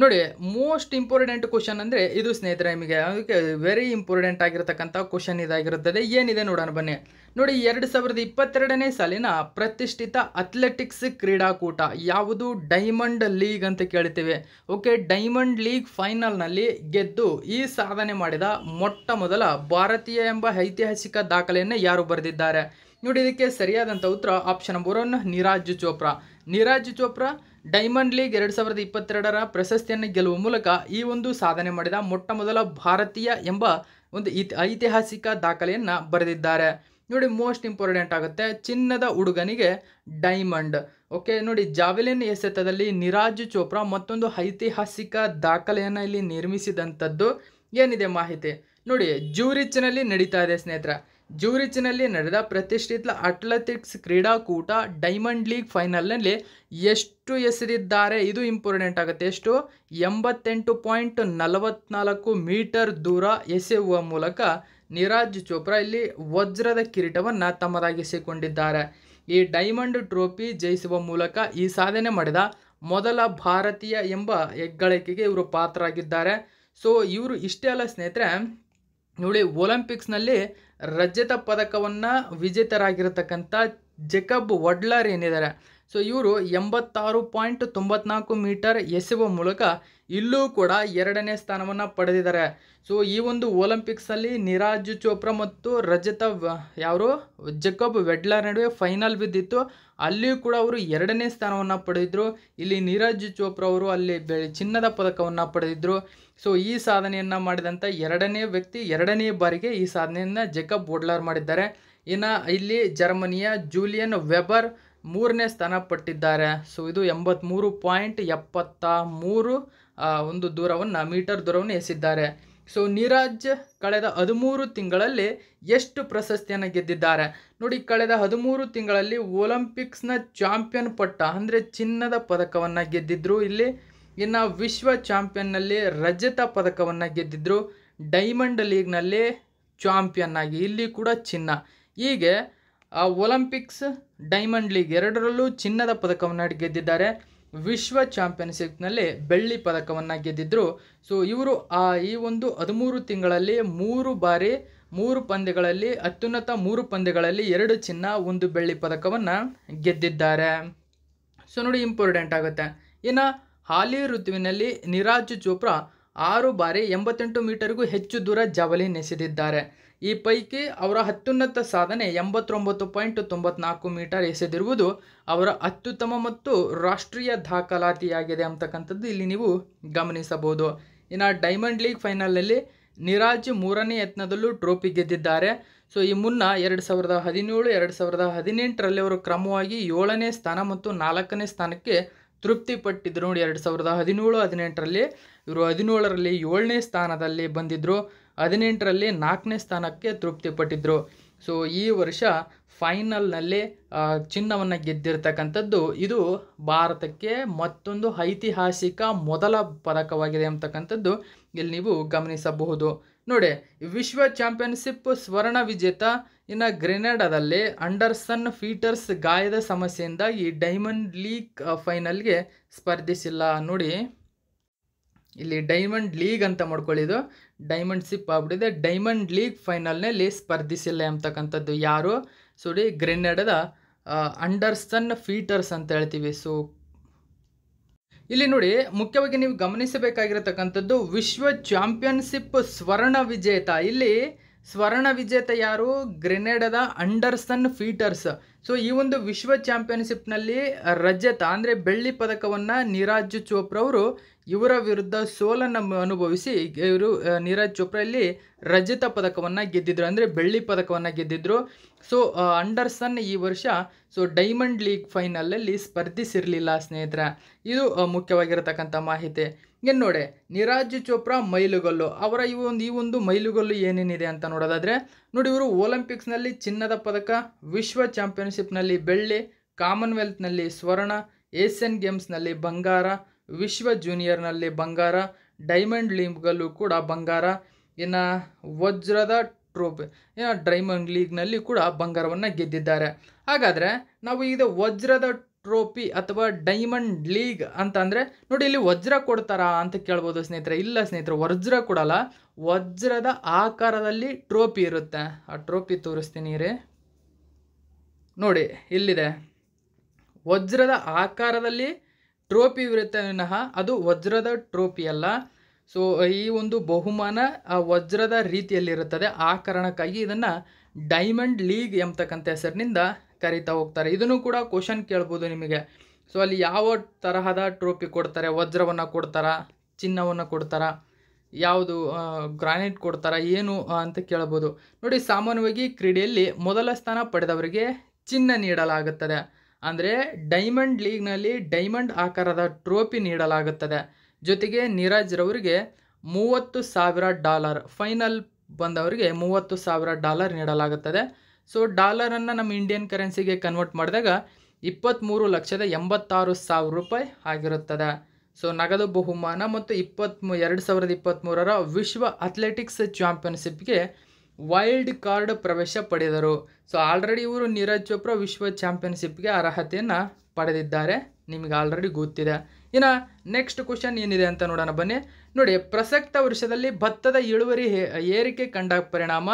ನೋಡಿ ಮೋಸ್ಟ್ ಇಂಪಾರ್ಟೆಂಟ್ ಕ್ವಶನ್ ಅಂದರೆ ಇದು ಸ್ನೇಹಿತರೆ ನಿಮಗೆ ಅದಕ್ಕೆ ವೆರಿ ಇಂಪಾರ್ಟೆಂಟ್ ಆಗಿರತಕ್ಕಂಥ ಕ್ವಶನ್ ಇದಾಗಿರುತ್ತದೆ ಏನಿದೆ ನೋಡೋಣ ಬನ್ನಿ ನೋಡಿ ಎರಡು ಸಾವಿರದ ಇಪ್ಪತ್ತೆರಡನೇ ಸಾಲಿನ ಪ್ರತಿಷ್ಠಿತ ಅಥ್ಲೆಟಿಕ್ಸ್ ಕ್ರೀಡಾಕೂಟ ಯಾವುದು ಡೈಮಂಡ್ ಲೀಗ್ ಅಂತ ಕೇಳ್ತೇವೆ ಓಕೆ ಡೈಮಂಡ್ ಲೀಗ್ ಫೈನಲ್ನಲ್ಲಿ ಗೆದ್ದು ಈ ಸಾಧನೆ ಮಾಡಿದ ಮೊಟ್ಟ ಮೊದಲ ಭಾರತೀಯ ಎಂಬ ಐತಿಹಾಸಿಕ ದಾಖಲೆಯನ್ನು ಯಾರು ಬರೆದಿದ್ದಾರೆ ನೋಡಿ ಇದಕ್ಕೆ ಸರಿಯಾದಂಥ ಉತ್ತರ option number one Neeraj Chopra Neeraj Chopra diamond league ಎರಡು ಸಾವಿರದ ಇಪ್ಪತ್ತೆರಡರ ಪ್ರಶಸ್ತಿಯನ್ನು ಗೆಲ್ಲುವ ಮೂಲಕ ಈ ಒಂದು ಸಾಧನೆ ಮಾಡಿದ ಮೊಟ್ಟ ಮೊದಲ ಭಾರತೀಯ ಎಂಬ ಒಂದು ಐತಿಹಾಸಿಕ ದಾಖಲೆಯನ್ನು ಬರೆದಿದ್ದಾರೆ ನೋಡಿ ಮೋಸ್ಟ್ ಇಂಪಾರ್ಟೆಂಟ್ ಆಗುತ್ತೆ ಚಿನ್ನದ ಹುಡುಗನಿಗೆ ಡೈಮಂಡ್ ಓಕೆ ನೋಡಿ ಜಾವೆಲಿನ್ ಎಸೆತದಲ್ಲಿ ನಿರಾಜ್ ಚೋಪ್ರಾ ಮತ್ತೊಂದು ಐತಿಹಾಸಿಕ ದಾಖಲೆಯನ್ನು ಇಲ್ಲಿ ನಿರ್ಮಿಸಿದಂಥದ್ದು ಏನಿದೆ ಮಾಹಿತಿ ನೋಡಿ ಜ್ಯೂರಿಚ್ನಲ್ಲಿ ನಡೀತಾ ಇದೆ ಸ್ನೇಹಿತರೆ ಜೂರಿಚ್ನಲ್ಲಿ ನಡೆದ ಪ್ರತಿಷ್ಠಿತ ಅಥ್ಲೆಟಿಕ್ಸ್ ಕ್ರೀಡಾಕೂಟ ಡೈಮಂಡ್ ಲೀಗ್ ಫೈನಲ್ನಲ್ಲಿ ಎಷ್ಟು ಎಸೆದಿದ್ದಾರೆ ಇದು ಇಂಪಾರ್ಟೆಂಟ್ ಆಗುತ್ತೆ ಎಷ್ಟು ಎಂಬತ್ತೆಂಟು ಪಾಯಿಂಟ್ ನಲವತ್ನಾಲ್ಕು ಮೀಟರ್ ದೂರ ಎಸೆಯುವ ಮೂಲಕ ನಿರಾಜ್ ಚೋಪ್ರಾ ಇಲ್ಲಿ ವಜ್ರದ ಕಿರೀಟವನ್ನು ತಮ್ಮದಾಗಿಸಿಕೊಂಡಿದ್ದಾರೆ ಈ ಡೈಮಂಡ್ ಟ್ರೋಫಿ ಜಯಿಸುವ ಮೂಲಕ ಈ ಸಾಧನೆ ಮಾಡಿದ ಮೊದಲ ಭಾರತೀಯ ಎಂಬ ಹೆಗ್ಗಳಿಕೆಗೆ ಇವರು ಪಾತ್ರರಾಗಿದ್ದಾರೆ ಸೊ ಇವರು ಇಷ್ಟೇ ಅಲ್ಲ ಸ್ನೇಹಿತರೆ ನೋಡಿ ಒಲಿಂಪಿಕ್ಸ್ನಲ್ಲಿ ರಜತ ಪದಕವನ್ನು ವಿಜೇತರಾಗಿರತಕ್ಕಂಥ ಜೆಕಬ್ ವಡ್ಲರ್ ಏನಿದ್ದಾರೆ ಸೊ ಇವರು ಎಂಬತ್ತಾರು ಪಾಯಿಂಟ್ ತೊಂಬತ್ನಾಲ್ಕು ಮೀಟರ್ ಎಸೆಯುವ ಮೂಲಕ ಇಲ್ಲೂ ಕೂಡ ಎರಡನೇ ಸ್ಥಾನವನ್ನು ಪಡೆದಿದ್ದಾರೆ ಸೊ ಈ ಒಂದು ಒಲಿಂಪಿಕ್ಸಲ್ಲಿ ನಿರಾಜ್ ಚೋಪ್ರಾ ಮತ್ತು ರಜತ ಯಾರು ಜೆಕಬ್ ವೆಡ್ಲರ್ ನಡುವೆ ಫೈನಲ್ ಬಿದ್ದಿತ್ತು ಅಲ್ಲಿಯೂ ಕೂಡ ಅವರು ಎರಡನೇ ಸ್ಥಾನವನ್ನು ಪಡೆದಿದ್ದರು ಇಲ್ಲಿ ನೀರಜ್ ಚೋಪ್ರಾ ಅವರು ಅಲ್ಲಿ ಚಿನ್ನದ ಪದಕವನ್ನು ಪಡೆದಿದ್ದರು ಸೊ ಈ ಸಾಧನೆಯನ್ನು ಮಾಡಿದಂಥ ಎರಡನೇ ವ್ಯಕ್ತಿ ಎರಡನೇ ಬಾರಿಗೆ ಈ ಸಾಧನೆಯನ್ನು ಜೆಕಬ್ ಬೋಡ್ಲರ್ ಮಾಡಿದ್ದಾರೆ ಇನ್ನು ಇಲ್ಲಿ ಜರ್ಮನಿಯ ಜೂಲಿಯನ್ ವೆಬರ್ ಮೂರನೇ ಸ್ಥಾನ ಪಟ್ಟಿದ್ದಾರೆ ಸೊ ಇದು ಎಂಬತ್ತ್ಮೂರು ಪಾಯಿಂಟ್ ಎಪ್ಪತ್ತ ಮೂರು ಒಂದು ದೂರವನ್ನು ಮೀಟರ್ ದೂರವನ್ನು ಎಸಿದ್ದಾರೆ ಸೊ ನೀರಾಜ್ ಕಳೆದ ಹದಿಮೂರು ತಿಂಗಳಲ್ಲಿ ಎಷ್ಟು ಪ್ರಶಸ್ತಿಯನ್ನು ಗೆದ್ದಿದ್ದಾರೆ ನೋಡಿ ಕಳೆದ ಹದಿಮೂರು ತಿಂಗಳಲ್ಲಿ ಒಲಿಂಪಿಕ್ಸ್ನ ಚಾಂಪಿಯನ್ ಪಟ್ಟ ಅಂದರೆ ಚಿನ್ನದ ಪದಕವನ್ನು ಗೆದ್ದಿದ್ರು ಇಲ್ಲಿ ಇನ್ನು ವಿಶ್ವ ಚಾಂಪಿಯನ್ನಲ್ಲಿ ರಜತ ಪದಕವನ್ನು ಗೆದ್ದಿದ್ರು ಡೈಮಂಡ್ ಲೀಗ್ನಲ್ಲಿ ಚಾಂಪಿಯನ್ ಆಗಿ ಇಲ್ಲಿ ಕೂಡ ಚಿನ್ನ ಹೀಗೆ ಒಲಿಂಪಿಕ್ಸ್ ಡೈಮಂಡ್ ಲೀಗ್ ಎರಡರಲ್ಲೂ ಚಿನ್ನದ ಪದಕವನ್ನು ಗೆದ್ದಿದ್ದಾರೆ ವಿಶ್ವ ಚಾಂಪಿಯನ್ಶಿಪ್ನಲ್ಲಿ ಬೆಳ್ಳಿ ಪದಕವನ್ನು ಗೆದ್ದಿದ್ದರು ಸೊ ಇವರು ಆ ಈ ಒಂದು ಹದಿಮೂರು ತಿಂಗಳಲ್ಲಿ ಮೂರು ಬಾರಿ ಮೂರು ಪಂದ್ಯಗಳಲ್ಲಿ ಅತ್ಯುನ್ನತ ಮೂರು ಪಂದ್ಯಗಳಲ್ಲಿ ಎರಡು ಚಿನ್ನ ಒಂದು ಬೆಳ್ಳಿ ಪದಕವನ್ನು ಗೆದ್ದಿದ್ದಾರೆ ಸೊ ನೋಡಿ ಇಂಪಾರ್ಟೆಂಟ್ ಆಗುತ್ತೆ ಇನ್ನು ಹಾಲಿ ಋತುವಿನಲ್ಲಿ ನಿರಾಜ್ ಚೋಪ್ರಾ ಆರು ಬಾರಿ ಎಂಬತ್ತೆಂಟು ಮೀಟರ್ಗೂ ಹೆಚ್ಚು ದೂರ ಜಾವಲಿನ್ ಎಸೆದಿದ್ದಾರೆ ಈ ಪೈಕಿ ಅವರ ಅತ್ಯುನ್ನತ ಸಾಧನೆ ಎಂಬತ್ತೊಂಬತ್ತು ಪಾಯಿಂಟ್ ತೊಂಬತ್ನಾಲ್ಕು ಮೀಟರ್ ಎಸೆದಿರುವುದು ಅವರ ಅತ್ಯುತ್ತಮ ಮತ್ತು ರಾಷ್ಟ್ರೀಯ ದಾಖಲಾತಿಯಾಗಿದೆ ಅಂತಕ್ಕಂಥದ್ದು ಇಲ್ಲಿ ನೀವು ಗಮನಿಸಬಹುದು ಇನ್ನು ಡೈಮಂಡ್ ಲೀಗ್ ಫೈನಲ್ನಲ್ಲಿ ನಿರಾಜ್ ಮೂರನೇ ಯತ್ನದಲ್ಲೂ ಟ್ರೋಫಿ ಗೆದ್ದಿದ್ದಾರೆ ಸೊ ಈ ಮುನ್ನ ಎರಡು ಸಾವಿರದ ಹದಿನೇಳು ಎರಡು ಸಾವಿರದ ಹದಿನೆಂಟರಲ್ಲಿ ಅವರು ಕ್ರಮವಾಗಿ ಏಳನೇ ಸ್ಥಾನ ಮತ್ತು ನಾಲ್ಕನೇ ಸ್ಥಾನಕ್ಕೆ ಪಟ್ಟಿದ್ರು ನೋಡಿ ಎರಡು ಸಾವಿರದ ಹದಿನೇಳು ಹದಿನೆಂಟರಲ್ಲಿ ಇವರು ಹದಿನೇಳರಲ್ಲಿ ಏಳನೇ ಸ್ಥಾನದಲ್ಲಿ ಬಂದಿದ್ದರು ಹದಿನೆಂಟರಲ್ಲಿ ನಾಲ್ಕನೇ ಸ್ಥಾನಕ್ಕೆ ತೃಪ್ತಿಪಟ್ಟಿದ್ದರು ಸೊ ಈ ವರ್ಷ ಫೈನಲ್ನಲ್ಲಿ ಚಿನ್ನವನ್ನು ಗೆದ್ದಿರ್ತಕ್ಕಂಥದ್ದು ಇದು ಭಾರತಕ್ಕೆ ಮತ್ತೊಂದು ಐತಿಹಾಸಿಕ ಮೊದಲ ಪದಕವಾಗಿದೆ ಅಂತಕ್ಕಂಥದ್ದು ಇಲ್ಲಿ ನೀವು ಗಮನಿಸಬಹುದು ನೋಡಿ ವಿಶ್ವ ಚಾಂಪಿಯನ್ಶಿಪ್ ಸ್ವರ್ಣ ವಿಜೇತ ಇನ್ನು ಗ್ರೆನೆಡಾದಲ್ಲಿ ಅಂಡರ್ಸನ್ ಫೀಟರ್ಸ್ ಗಾಯದ ಸಮಸ್ಯೆಯಿಂದ ಈ ಡೈಮಂಡ್ ಲೀಗ್ ಫೈನಲ್ಗೆ ಸ್ಪರ್ಧಿಸಿಲ್ಲ ನೋಡಿ ಇಲ್ಲಿ ಡೈಮಂಡ್ ಲೀಗ್ ಅಂತ ಮಾಡ್ಕೊಳ್ಳಿದು ಡೈಮಂಡ್ ಸಿಪ್ ಆಗ್ಬಿಟ್ಟಿದೆ ಡೈಮಂಡ್ ಲೀಗ್ ಫೈನಲ್ನಲ್ಲಿ ಸ್ಪರ್ಧಿಸಿಲ್ಲ ಅಂತಕ್ಕಂಥದ್ದು ಯಾರು ಸುಡಿ ಗ್ರೆನೆಡದ ಅಂಡರ್ಸನ್ ಫೀಟರ್ಸ್ ಅಂತ ಹೇಳ್ತೀವಿ ಸೊ ಇಲ್ಲಿ ನೋಡಿ ಮುಖ್ಯವಾಗಿ ನೀವು ಗಮನಿಸಬೇಕಾಗಿರತಕ್ಕಂಥದ್ದು ವಿಶ್ವ ಚಾಂಪಿಯನ್ಶಿಪ್ ಸ್ವರ್ಣ ವಿಜೇತ ಇಲ್ಲಿ ಸ್ವರ್ಣ ವಿಜೇತ ಯಾರು ಗ್ರೆನೇಡದ ಅಂಡರ್ಸನ್ ಫೀಟರ್ಸ್ ಸೊ ಈ ಒಂದು ವಿಶ್ವ ಚಾಂಪಿಯನ್ಶಿಪ್ನಲ್ಲಿ ರಜತ ಅಂದರೆ ಬೆಳ್ಳಿ ಪದಕವನ್ನು ನೀರಾಜ್ ಚೋಪ್ರವರು ಇವರ ವಿರುದ್ಧ ಸೋಲನ್ನು ಅನುಭವಿಸಿ ಇವರು ನೀರಜ್ ಚೋಪ್ರಾ ಇಲ್ಲಿ ರಜತ ಪದಕವನ್ನು ಗೆದ್ದಿದ್ರು ಅಂದರೆ ಬೆಳ್ಳಿ ಪದಕವನ್ನು ಗೆದ್ದಿದ್ರು ಸೊ ಅಂಡರ್ಸನ್ ಈ ವರ್ಷ ಸೊ ಡೈಮಂಡ್ ಲೀಗ್ ಫೈನಲಲ್ಲಿ ಸ್ಪರ್ಧಿಸಿರಲಿಲ್ಲ ಸ್ನೇಹಿತರ ಇದು ಮುಖ್ಯವಾಗಿರತಕ್ಕಂಥ ಮಾಹಿತಿ ಏನು ನೋಡಿ ನೀರಾಜ್ ಚೋಪ್ರಾ ಮೈಲುಗಲ್ಲು ಅವರ ಈ ಒಂದು ಈ ಒಂದು ಮೈಲುಗಲ್ಲು ಏನೇನಿದೆ ಅಂತ ನೋಡೋದಾದರೆ ನೋಡಿ ಇವರು ಒಲಿಂಪಿಕ್ಸ್ನಲ್ಲಿ ಚಿನ್ನದ ಪದಕ ವಿಶ್ವ ಚಾಂಪಿಯನ್ಶಿಪ್ನಲ್ಲಿ ಬೆಳ್ಳಿ ಕಾಮನ್ವೆಲ್ತ್ನಲ್ಲಿ ಸ್ವರ್ಣ ಏಷ್ಯನ್ ಗೇಮ್ಸ್ನಲ್ಲಿ ಬಂಗಾರ ವಿಶ್ವ ಜೂನಿಯರ್ನಲ್ಲಿ ಬಂಗಾರ ಡೈಮಂಡ್ ಲೀಮ್ಗಲ್ಲೂ ಕೂಡ ಬಂಗಾರ ಇನ್ನು ವಜ್ರದ ಟ್ರೋಫಿ ಇನ್ನು ಡೈಮಂಡ್ ಲೀಗ್ನಲ್ಲಿ ಕೂಡ ಬಂಗಾರವನ್ನು ಗೆದ್ದಿದ್ದಾರೆ ಹಾಗಾದರೆ ನಾವು ಈಗ ವಜ್ರದ ಟ್ರೋಫಿ ಅಥವಾ ಡೈಮಂಡ್ ಲೀಗ್ ಅಂತ ಅಂದರೆ ನೋಡಿ ಇಲ್ಲಿ ವಜ್ರ ಕೊಡ್ತಾರಾ ಅಂತ ಕೇಳ್ಬೋದು ಸ್ನೇಹಿತರೆ ಇಲ್ಲ ಸ್ನೇಹಿತರೆ ವಜ್ರ ಕೊಡಲ್ಲ ವಜ್ರದ ಆಕಾರದಲ್ಲಿ ಟ್ರೋಫಿ ಇರುತ್ತೆ ಆ ಟ್ರೋಫಿ ತೋರಿಸ್ತೀನಿ ರೀ ನೋಡಿ ಇಲ್ಲಿದೆ ವಜ್ರದ ಆಕಾರದಲ್ಲಿ ಟ್ರೋಫಿ ಇರುತ್ತೆ ವಿನಃ ಅದು ವಜ್ರದ ಟ್ರೋಫಿ ಅಲ್ಲ ಸೊ ಈ ಒಂದು ಬಹುಮಾನ ವಜ್ರದ ರೀತಿಯಲ್ಲಿರುತ್ತದೆ ಆ ಕಾರಣಕ್ಕಾಗಿ ಇದನ್ನು ಡೈಮಂಡ್ ಲೀಗ್ ಎಂಬತಕ್ಕಂಥ ಹೆಸರಿನಿಂದ ಕರಿತಾ ಹೋಗ್ತಾರೆ ಇದನ್ನು ಕೂಡ ಕ್ವಶನ್ ಕೇಳ್ಬೋದು ನಿಮಗೆ ಸೊ ಅಲ್ಲಿ ಯಾವ ತರಹದ ಟ್ರೋಫಿ ಕೊಡ್ತಾರೆ ವಜ್ರವನ್ನು ಕೊಡ್ತಾರಾ ಚಿನ್ನವನ್ನು ಕೊಡ್ತಾರಾ ಯಾವುದು ಗ್ರಾನೈಟ್ ಕೊಡ್ತಾರಾ ಏನು ಅಂತ ಕೇಳ್ಬೋದು ನೋಡಿ ಸಾಮಾನ್ಯವಾಗಿ ಕ್ರೀಡೆಯಲ್ಲಿ ಮೊದಲ ಸ್ಥಾನ ಪಡೆದವರಿಗೆ ಚಿನ್ನ ನೀಡಲಾಗುತ್ತದೆ ಅಂದರೆ ಡೈಮಂಡ್ ಲೀಗ್ನಲ್ಲಿ ಡೈಮಂಡ್ ಆಕಾರದ ಟ್ರೋಫಿ ನೀಡಲಾಗುತ್ತದೆ ಜೊತೆಗೆ ನೀರಜ್ ರವರಿಗೆ ಮೂವತ್ತು ಸಾವಿರ ಡಾಲರ್ ಫೈನಲ್ ಬಂದವರಿಗೆ ಮೂವತ್ತು ಸಾವಿರ ಡಾಲರ್ ನೀಡಲಾಗುತ್ತದೆ ಸೊ ಡಾಲರನ್ನು ನಮ್ಮ ಇಂಡಿಯನ್ ಕರೆನ್ಸಿಗೆ ಕನ್ವರ್ಟ್ ಮಾಡಿದಾಗ ಇಪ್ಪತ್ತ್ಮೂರು ಲಕ್ಷದ ಎಂಬತ್ತಾರು ಸಾವಿರ ರೂಪಾಯಿ ಆಗಿರುತ್ತದೆ ಸೊ ನಗದು ಬಹುಮಾನ ಮತ್ತು ಇಪ್ಪತ್ತ್ಮೂ ಎರಡು ಸಾವಿರದ ಇಪ್ಪತ್ತ್ಮೂರರ ವಿಶ್ವ ಅಥ್ಲೆಟಿಕ್ಸ್ ಚಾಂಪಿಯನ್ಶಿಪ್ಗೆ ವೈಲ್ಡ್ ಕಾರ್ಡ್ ಪ್ರವೇಶ ಪಡೆದರು ಸೊ ಆಲ್ರೆಡಿ ಇವರು ನೀರಜ್ ಚೋಪ್ರಾ ವಿಶ್ವ ಚಾಂಪಿಯನ್ಶಿಪ್ಗೆ ಅರ್ಹತೆಯನ್ನು ಪಡೆದಿದ್ದಾರೆ ನಿಮಗೆ ಆಲ್ರೆಡಿ ಗೊತ್ತಿದೆ ಇನ್ನು ನೆಕ್ಸ್ಟ್ ಕ್ವಶನ್ ಏನಿದೆ ಅಂತ ನೋಡೋಣ ಬನ್ನಿ ನೋಡಿ ಪ್ರಸಕ್ತ ವರ್ಷದಲ್ಲಿ ಭತ್ತದ ಇಳುವರಿ ಏರಿಕೆ ಕಂಡ ಪರಿಣಾಮ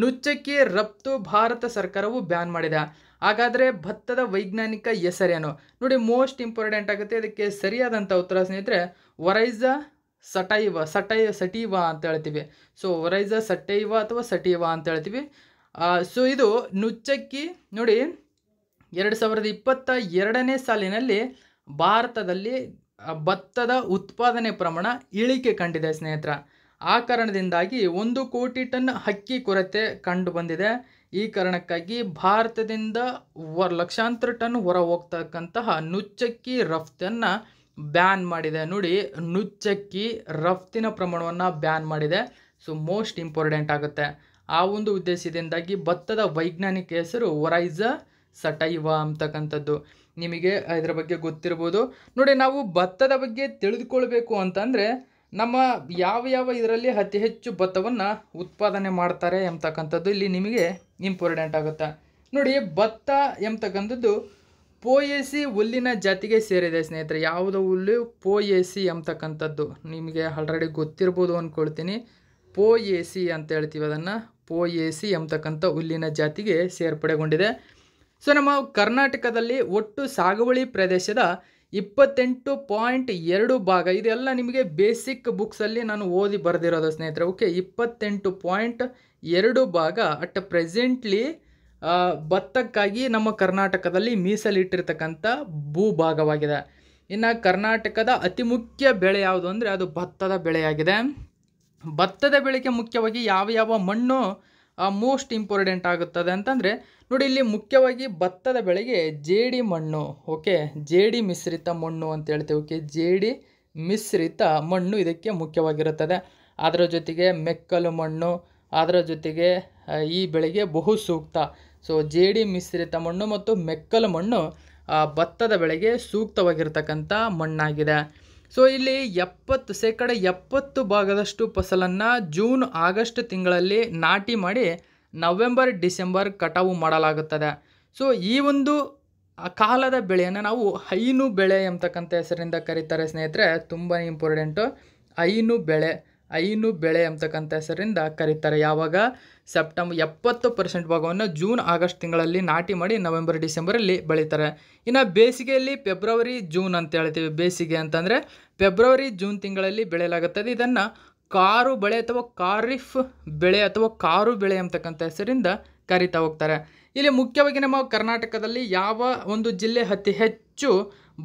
ನುಚ್ಚಕ್ಕೆ ರಫ್ತು ಭಾರತ ಸರ್ಕಾರವು ಬ್ಯಾನ್ ಮಾಡಿದೆ ಹಾಗಾದರೆ ಭತ್ತದ ವೈಜ್ಞಾನಿಕ ಹೆಸರೇನು ನೋಡಿ ಮೋಸ್ಟ್ ಇಂಪಾರ್ಟೆಂಟ್ ಆಗುತ್ತೆ ಇದಕ್ಕೆ ಸರಿಯಾದಂಥ ಉತ್ತರ ಸ್ನೇಹಿತರೆ ವರೈಸ ಸಟೈವ ಸಟೈ ಸಟೀವ ಅಂತ ಹೇಳ್ತೀವಿ ಸೊ ವರೈಸ ಸಟೈವ ಅಥವಾ ಸಟೀವ ಅಂತ ಹೇಳ್ತೀವಿ ಸೊ ಇದು ನುಚ್ಚಕ್ಕಿ ನೋಡಿ ಎರಡು ಸಾವಿರದ ಇಪ್ಪತ್ತ ಎರಡನೇ ಸಾಲಿನಲ್ಲಿ ಭಾರತದಲ್ಲಿ ಭತ್ತದ ಉತ್ಪಾದನೆ ಪ್ರಮಾಣ ಇಳಿಕೆ ಕಂಡಿದೆ ಸ್ನೇಹಿತರ ಆ ಕಾರಣದಿಂದಾಗಿ ಒಂದು ಕೋಟಿ ಟನ್ ಹಕ್ಕಿ ಕೊರತೆ ಕಂಡು ಬಂದಿದೆ ಈ ಕಾರಣಕ್ಕಾಗಿ ಭಾರತದಿಂದ ಲಕ್ಷಾಂತರ ಟನ್ ಹೊರ ಹೋಗ್ತಕ್ಕಂತಹ ನುಚ್ಚಕ್ಕಿ ರಫ್ತನ್ನು ಬ್ಯಾನ್ ಮಾಡಿದೆ ನೋಡಿ ನುಚ್ಚಕ್ಕಿ ರಫ್ತಿನ ಪ್ರಮಾಣವನ್ನು ಬ್ಯಾನ್ ಮಾಡಿದೆ ಸೊ ಮೋಸ್ಟ್ ಇಂಪಾರ್ಟೆಂಟ್ ಆಗುತ್ತೆ ಆ ಒಂದು ಉದ್ದೇಶದಿಂದಾಗಿ ಭತ್ತದ ವೈಜ್ಞಾನಿಕ ಹೆಸರು ವರೈಜ ಸಟೈವ ಅಂತಕ್ಕಂಥದ್ದು ನಿಮಗೆ ಇದರ ಬಗ್ಗೆ ಗೊತ್ತಿರ್ಬೋದು ನೋಡಿ ನಾವು ಭತ್ತದ ಬಗ್ಗೆ ತಿಳಿದುಕೊಳ್ಬೇಕು ಅಂತಂದರೆ ನಮ್ಮ ಯಾವ ಯಾವ ಇದರಲ್ಲಿ ಅತಿ ಹೆಚ್ಚು ಭತ್ತವನ್ನು ಉತ್ಪಾದನೆ ಮಾಡ್ತಾರೆ ಎಂಬತಕ್ಕಂಥದ್ದು ಇಲ್ಲಿ ನಿಮಗೆ ಇಂಪಾರ್ಟೆಂಟ್ ಆಗುತ್ತೆ ನೋಡಿ ಭತ್ತ ಎಂಬತಕ್ಕಂಥದ್ದು ಸಿ ಹುಲ್ಲಿನ ಜಾತಿಗೆ ಸೇರಿದೆ ಸ್ನೇಹಿತರೆ ಯಾವುದೋ ಹುಲ್ಲು ಸಿ ಅಂತಕ್ಕಂಥದ್ದು ನಿಮಗೆ ಆಲ್ರೆಡಿ ಗೊತ್ತಿರ್ಬೋದು ಅಂದ್ಕೊಳ್ತೀನಿ ಸಿ ಅಂತ ಹೇಳ್ತೀವಿ ಅದನ್ನು ಸಿ ಎಂಬತಕ್ಕಂಥ ಹುಲ್ಲಿನ ಜಾತಿಗೆ ಸೇರ್ಪಡೆಗೊಂಡಿದೆ ಸೊ ನಮ್ಮ ಕರ್ನಾಟಕದಲ್ಲಿ ಒಟ್ಟು ಸಾಗುವಳಿ ಪ್ರದೇಶದ ಇಪ್ಪತ್ತೆಂಟು ಪಾಯಿಂಟ್ ಎರಡು ಭಾಗ ಇದೆಲ್ಲ ನಿಮಗೆ ಬೇಸಿಕ್ ಬುಕ್ಸಲ್ಲಿ ನಾನು ಓದಿ ಬರೆದಿರೋದು ಸ್ನೇಹಿತರೆ ಓಕೆ ಇಪ್ಪತ್ತೆಂಟು ಪಾಯಿಂಟ್ ಎರಡು ಭಾಗ ಅಟ್ ಪ್ರೆಸೆಂಟ್ಲಿ ಭತ್ತಕ್ಕಾಗಿ ನಮ್ಮ ಕರ್ನಾಟಕದಲ್ಲಿ ಮೀಸಲಿಟ್ಟಿರ್ತಕ್ಕಂಥ ಭೂಭಾಗವಾಗಿದೆ ಇನ್ನು ಕರ್ನಾಟಕದ ಅತಿ ಮುಖ್ಯ ಬೆಳೆ ಯಾವುದು ಅಂದರೆ ಅದು ಭತ್ತದ ಬೆಳೆಯಾಗಿದೆ ಭತ್ತದ ಬೆಳೆಗೆ ಮುಖ್ಯವಾಗಿ ಯಾವ ಯಾವ ಮಣ್ಣು ಮೋಸ್ಟ್ ಇಂಪಾರ್ಟೆಂಟ್ ಆಗುತ್ತದೆ ಅಂತಂದರೆ ನೋಡಿ ಇಲ್ಲಿ ಮುಖ್ಯವಾಗಿ ಭತ್ತದ ಬೆಳೆಗೆ ಜೇಡಿ ಮಣ್ಣು ಓಕೆ ಜೇಡಿ ಮಿಶ್ರಿತ ಮಣ್ಣು ಅಂತ ಹೇಳ್ತೇವೆ ಓಕೆ ಜೇಡಿ ಮಿಶ್ರಿತ ಮಣ್ಣು ಇದಕ್ಕೆ ಮುಖ್ಯವಾಗಿರುತ್ತದೆ ಅದರ ಜೊತೆಗೆ ಮೆಕ್ಕಲು ಮಣ್ಣು ಅದರ ಜೊತೆಗೆ ಈ ಬೆಳೆಗೆ ಬಹು ಸೂಕ್ತ ಸೊ ಜೇಡಿ ಮಿಶ್ರಿತ ಮಣ್ಣು ಮತ್ತು ಮೆಕ್ಕಲು ಮಣ್ಣು ಭತ್ತದ ಬೆಳೆಗೆ ಸೂಕ್ತವಾಗಿರ್ತಕ್ಕಂಥ ಮಣ್ಣಾಗಿದೆ ಸೊ ಇಲ್ಲಿ ಎಪ್ಪತ್ತು ಶೇಕಡ ಎಪ್ಪತ್ತು ಭಾಗದಷ್ಟು ಫಸಲನ್ನು ಜೂನ್ ಆಗಸ್ಟ್ ತಿಂಗಳಲ್ಲಿ ನಾಟಿ ಮಾಡಿ ನವೆಂಬರ್ ಡಿಸೆಂಬರ್ ಕಟಾವು ಮಾಡಲಾಗುತ್ತದೆ ಸೊ ಈ ಒಂದು ಕಾಲದ ಬೆಳೆಯನ್ನು ನಾವು ಹೈನು ಬೆಳೆ ಎಂಬತಕ್ಕಂಥ ಹೆಸರಿಂದ ಕರೀತಾರೆ ಸ್ನೇಹಿತರೆ ತುಂಬಾ ಇಂಪಾರ್ಟೆಂಟು ಹೈನು ಬೆಳೆ ಐನು ಬೆಳೆ ಅಂತಕ್ಕಂಥ ಹೆಸರಿಂದ ಕರೀತಾರೆ ಯಾವಾಗ ಸೆಪ್ಟೆಂಬರ್ ಎಪ್ಪತ್ತು ಪರ್ಸೆಂಟ್ ಭಾಗವನ್ನು ಜೂನ್ ಆಗಸ್ಟ್ ತಿಂಗಳಲ್ಲಿ ನಾಟಿ ಮಾಡಿ ನವೆಂಬರ್ ಡಿಸೆಂಬರಲ್ಲಿ ಬೆಳೀತಾರೆ ಇನ್ನು ಬೇಸಿಗೆಯಲ್ಲಿ ಫೆಬ್ರವರಿ ಜೂನ್ ಅಂತ ಹೇಳ್ತೀವಿ ಬೇಸಿಗೆ ಅಂತಂದರೆ ಫೆಬ್ರವರಿ ಜೂನ್ ತಿಂಗಳಲ್ಲಿ ಬೆಳೆಯಲಾಗುತ್ತದೆ ಇದನ್ನು ಕಾರು ಬೆಳೆ ಅಥವಾ ಕಾರಿಫ್ ಬೆಳೆ ಅಥವಾ ಕಾರು ಬೆಳೆ ಅಂತಕ್ಕಂಥ ಹೆಸರಿಂದ ಕರೀತಾ ಹೋಗ್ತಾರೆ ಇಲ್ಲಿ ಮುಖ್ಯವಾಗಿ ನಮ್ಮ ಕರ್ನಾಟಕದಲ್ಲಿ ಯಾವ ಒಂದು ಜಿಲ್ಲೆ ಅತಿ ಹೆಚ್ಚು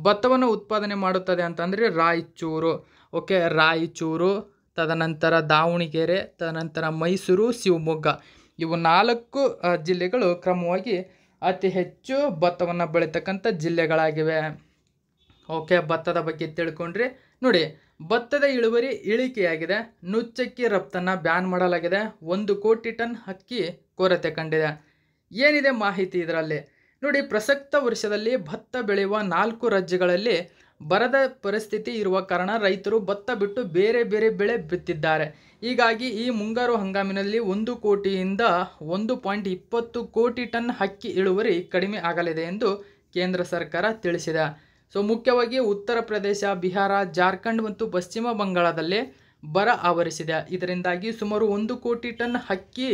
ಭತ್ತವನ್ನು ಉತ್ಪಾದನೆ ಮಾಡುತ್ತದೆ ಅಂತಂದರೆ ರಾಯಚೂರು ಓಕೆ ರಾಯಚೂರು ತದನಂತರ ದಾವಣಗೆರೆ ತದನಂತರ ಮೈಸೂರು ಶಿವಮೊಗ್ಗ ಇವು ನಾಲ್ಕು ಜಿಲ್ಲೆಗಳು ಕ್ರಮವಾಗಿ ಅತಿ ಹೆಚ್ಚು ಭತ್ತವನ್ನು ಬೆಳೀತಕ್ಕಂಥ ಜಿಲ್ಲೆಗಳಾಗಿವೆ ಓಕೆ ಭತ್ತದ ಬಗ್ಗೆ ತಿಳ್ಕೊಂಡ್ರಿ ನೋಡಿ ಭತ್ತದ ಇಳುವರಿ ಇಳಿಕೆಯಾಗಿದೆ ನುಚ್ಚಕ್ಕಿ ರಫ್ತನ್ನು ಬ್ಯಾನ್ ಮಾಡಲಾಗಿದೆ ಒಂದು ಕೋಟಿ ಟನ್ ಅಕ್ಕಿ ಕೊರತೆ ಕಂಡಿದೆ ಏನಿದೆ ಮಾಹಿತಿ ಇದರಲ್ಲಿ ನೋಡಿ ಪ್ರಸಕ್ತ ವರ್ಷದಲ್ಲಿ ಭತ್ತ ಬೆಳೆಯುವ ನಾಲ್ಕು ರಾಜ್ಯಗಳಲ್ಲಿ ಬರದ ಪರಿಸ್ಥಿತಿ ಇರುವ ಕಾರಣ ರೈತರು ಭತ್ತ ಬಿಟ್ಟು ಬೇರೆ ಬೇರೆ ಬೆಳೆ ಬಿತ್ತಿದ್ದಾರೆ ಹೀಗಾಗಿ ಈ ಮುಂಗಾರು ಹಂಗಾಮಿನಲ್ಲಿ ಒಂದು ಕೋಟಿಯಿಂದ ಒಂದು ಪಾಯಿಂಟ್ ಇಪ್ಪತ್ತು ಕೋಟಿ ಟನ್ ಅಕ್ಕಿ ಇಳುವರಿ ಕಡಿಮೆ ಆಗಲಿದೆ ಎಂದು ಕೇಂದ್ರ ಸರ್ಕಾರ ತಿಳಿಸಿದೆ ಸೊ ಮುಖ್ಯವಾಗಿ ಉತ್ತರ ಪ್ರದೇಶ ಬಿಹಾರ ಜಾರ್ಖಂಡ್ ಮತ್ತು ಪಶ್ಚಿಮ ಬಂಗಾಳದಲ್ಲಿ ಬರ ಆವರಿಸಿದೆ ಇದರಿಂದಾಗಿ ಸುಮಾರು ಒಂದು ಕೋಟಿ ಟನ್ ಅಕ್ಕಿ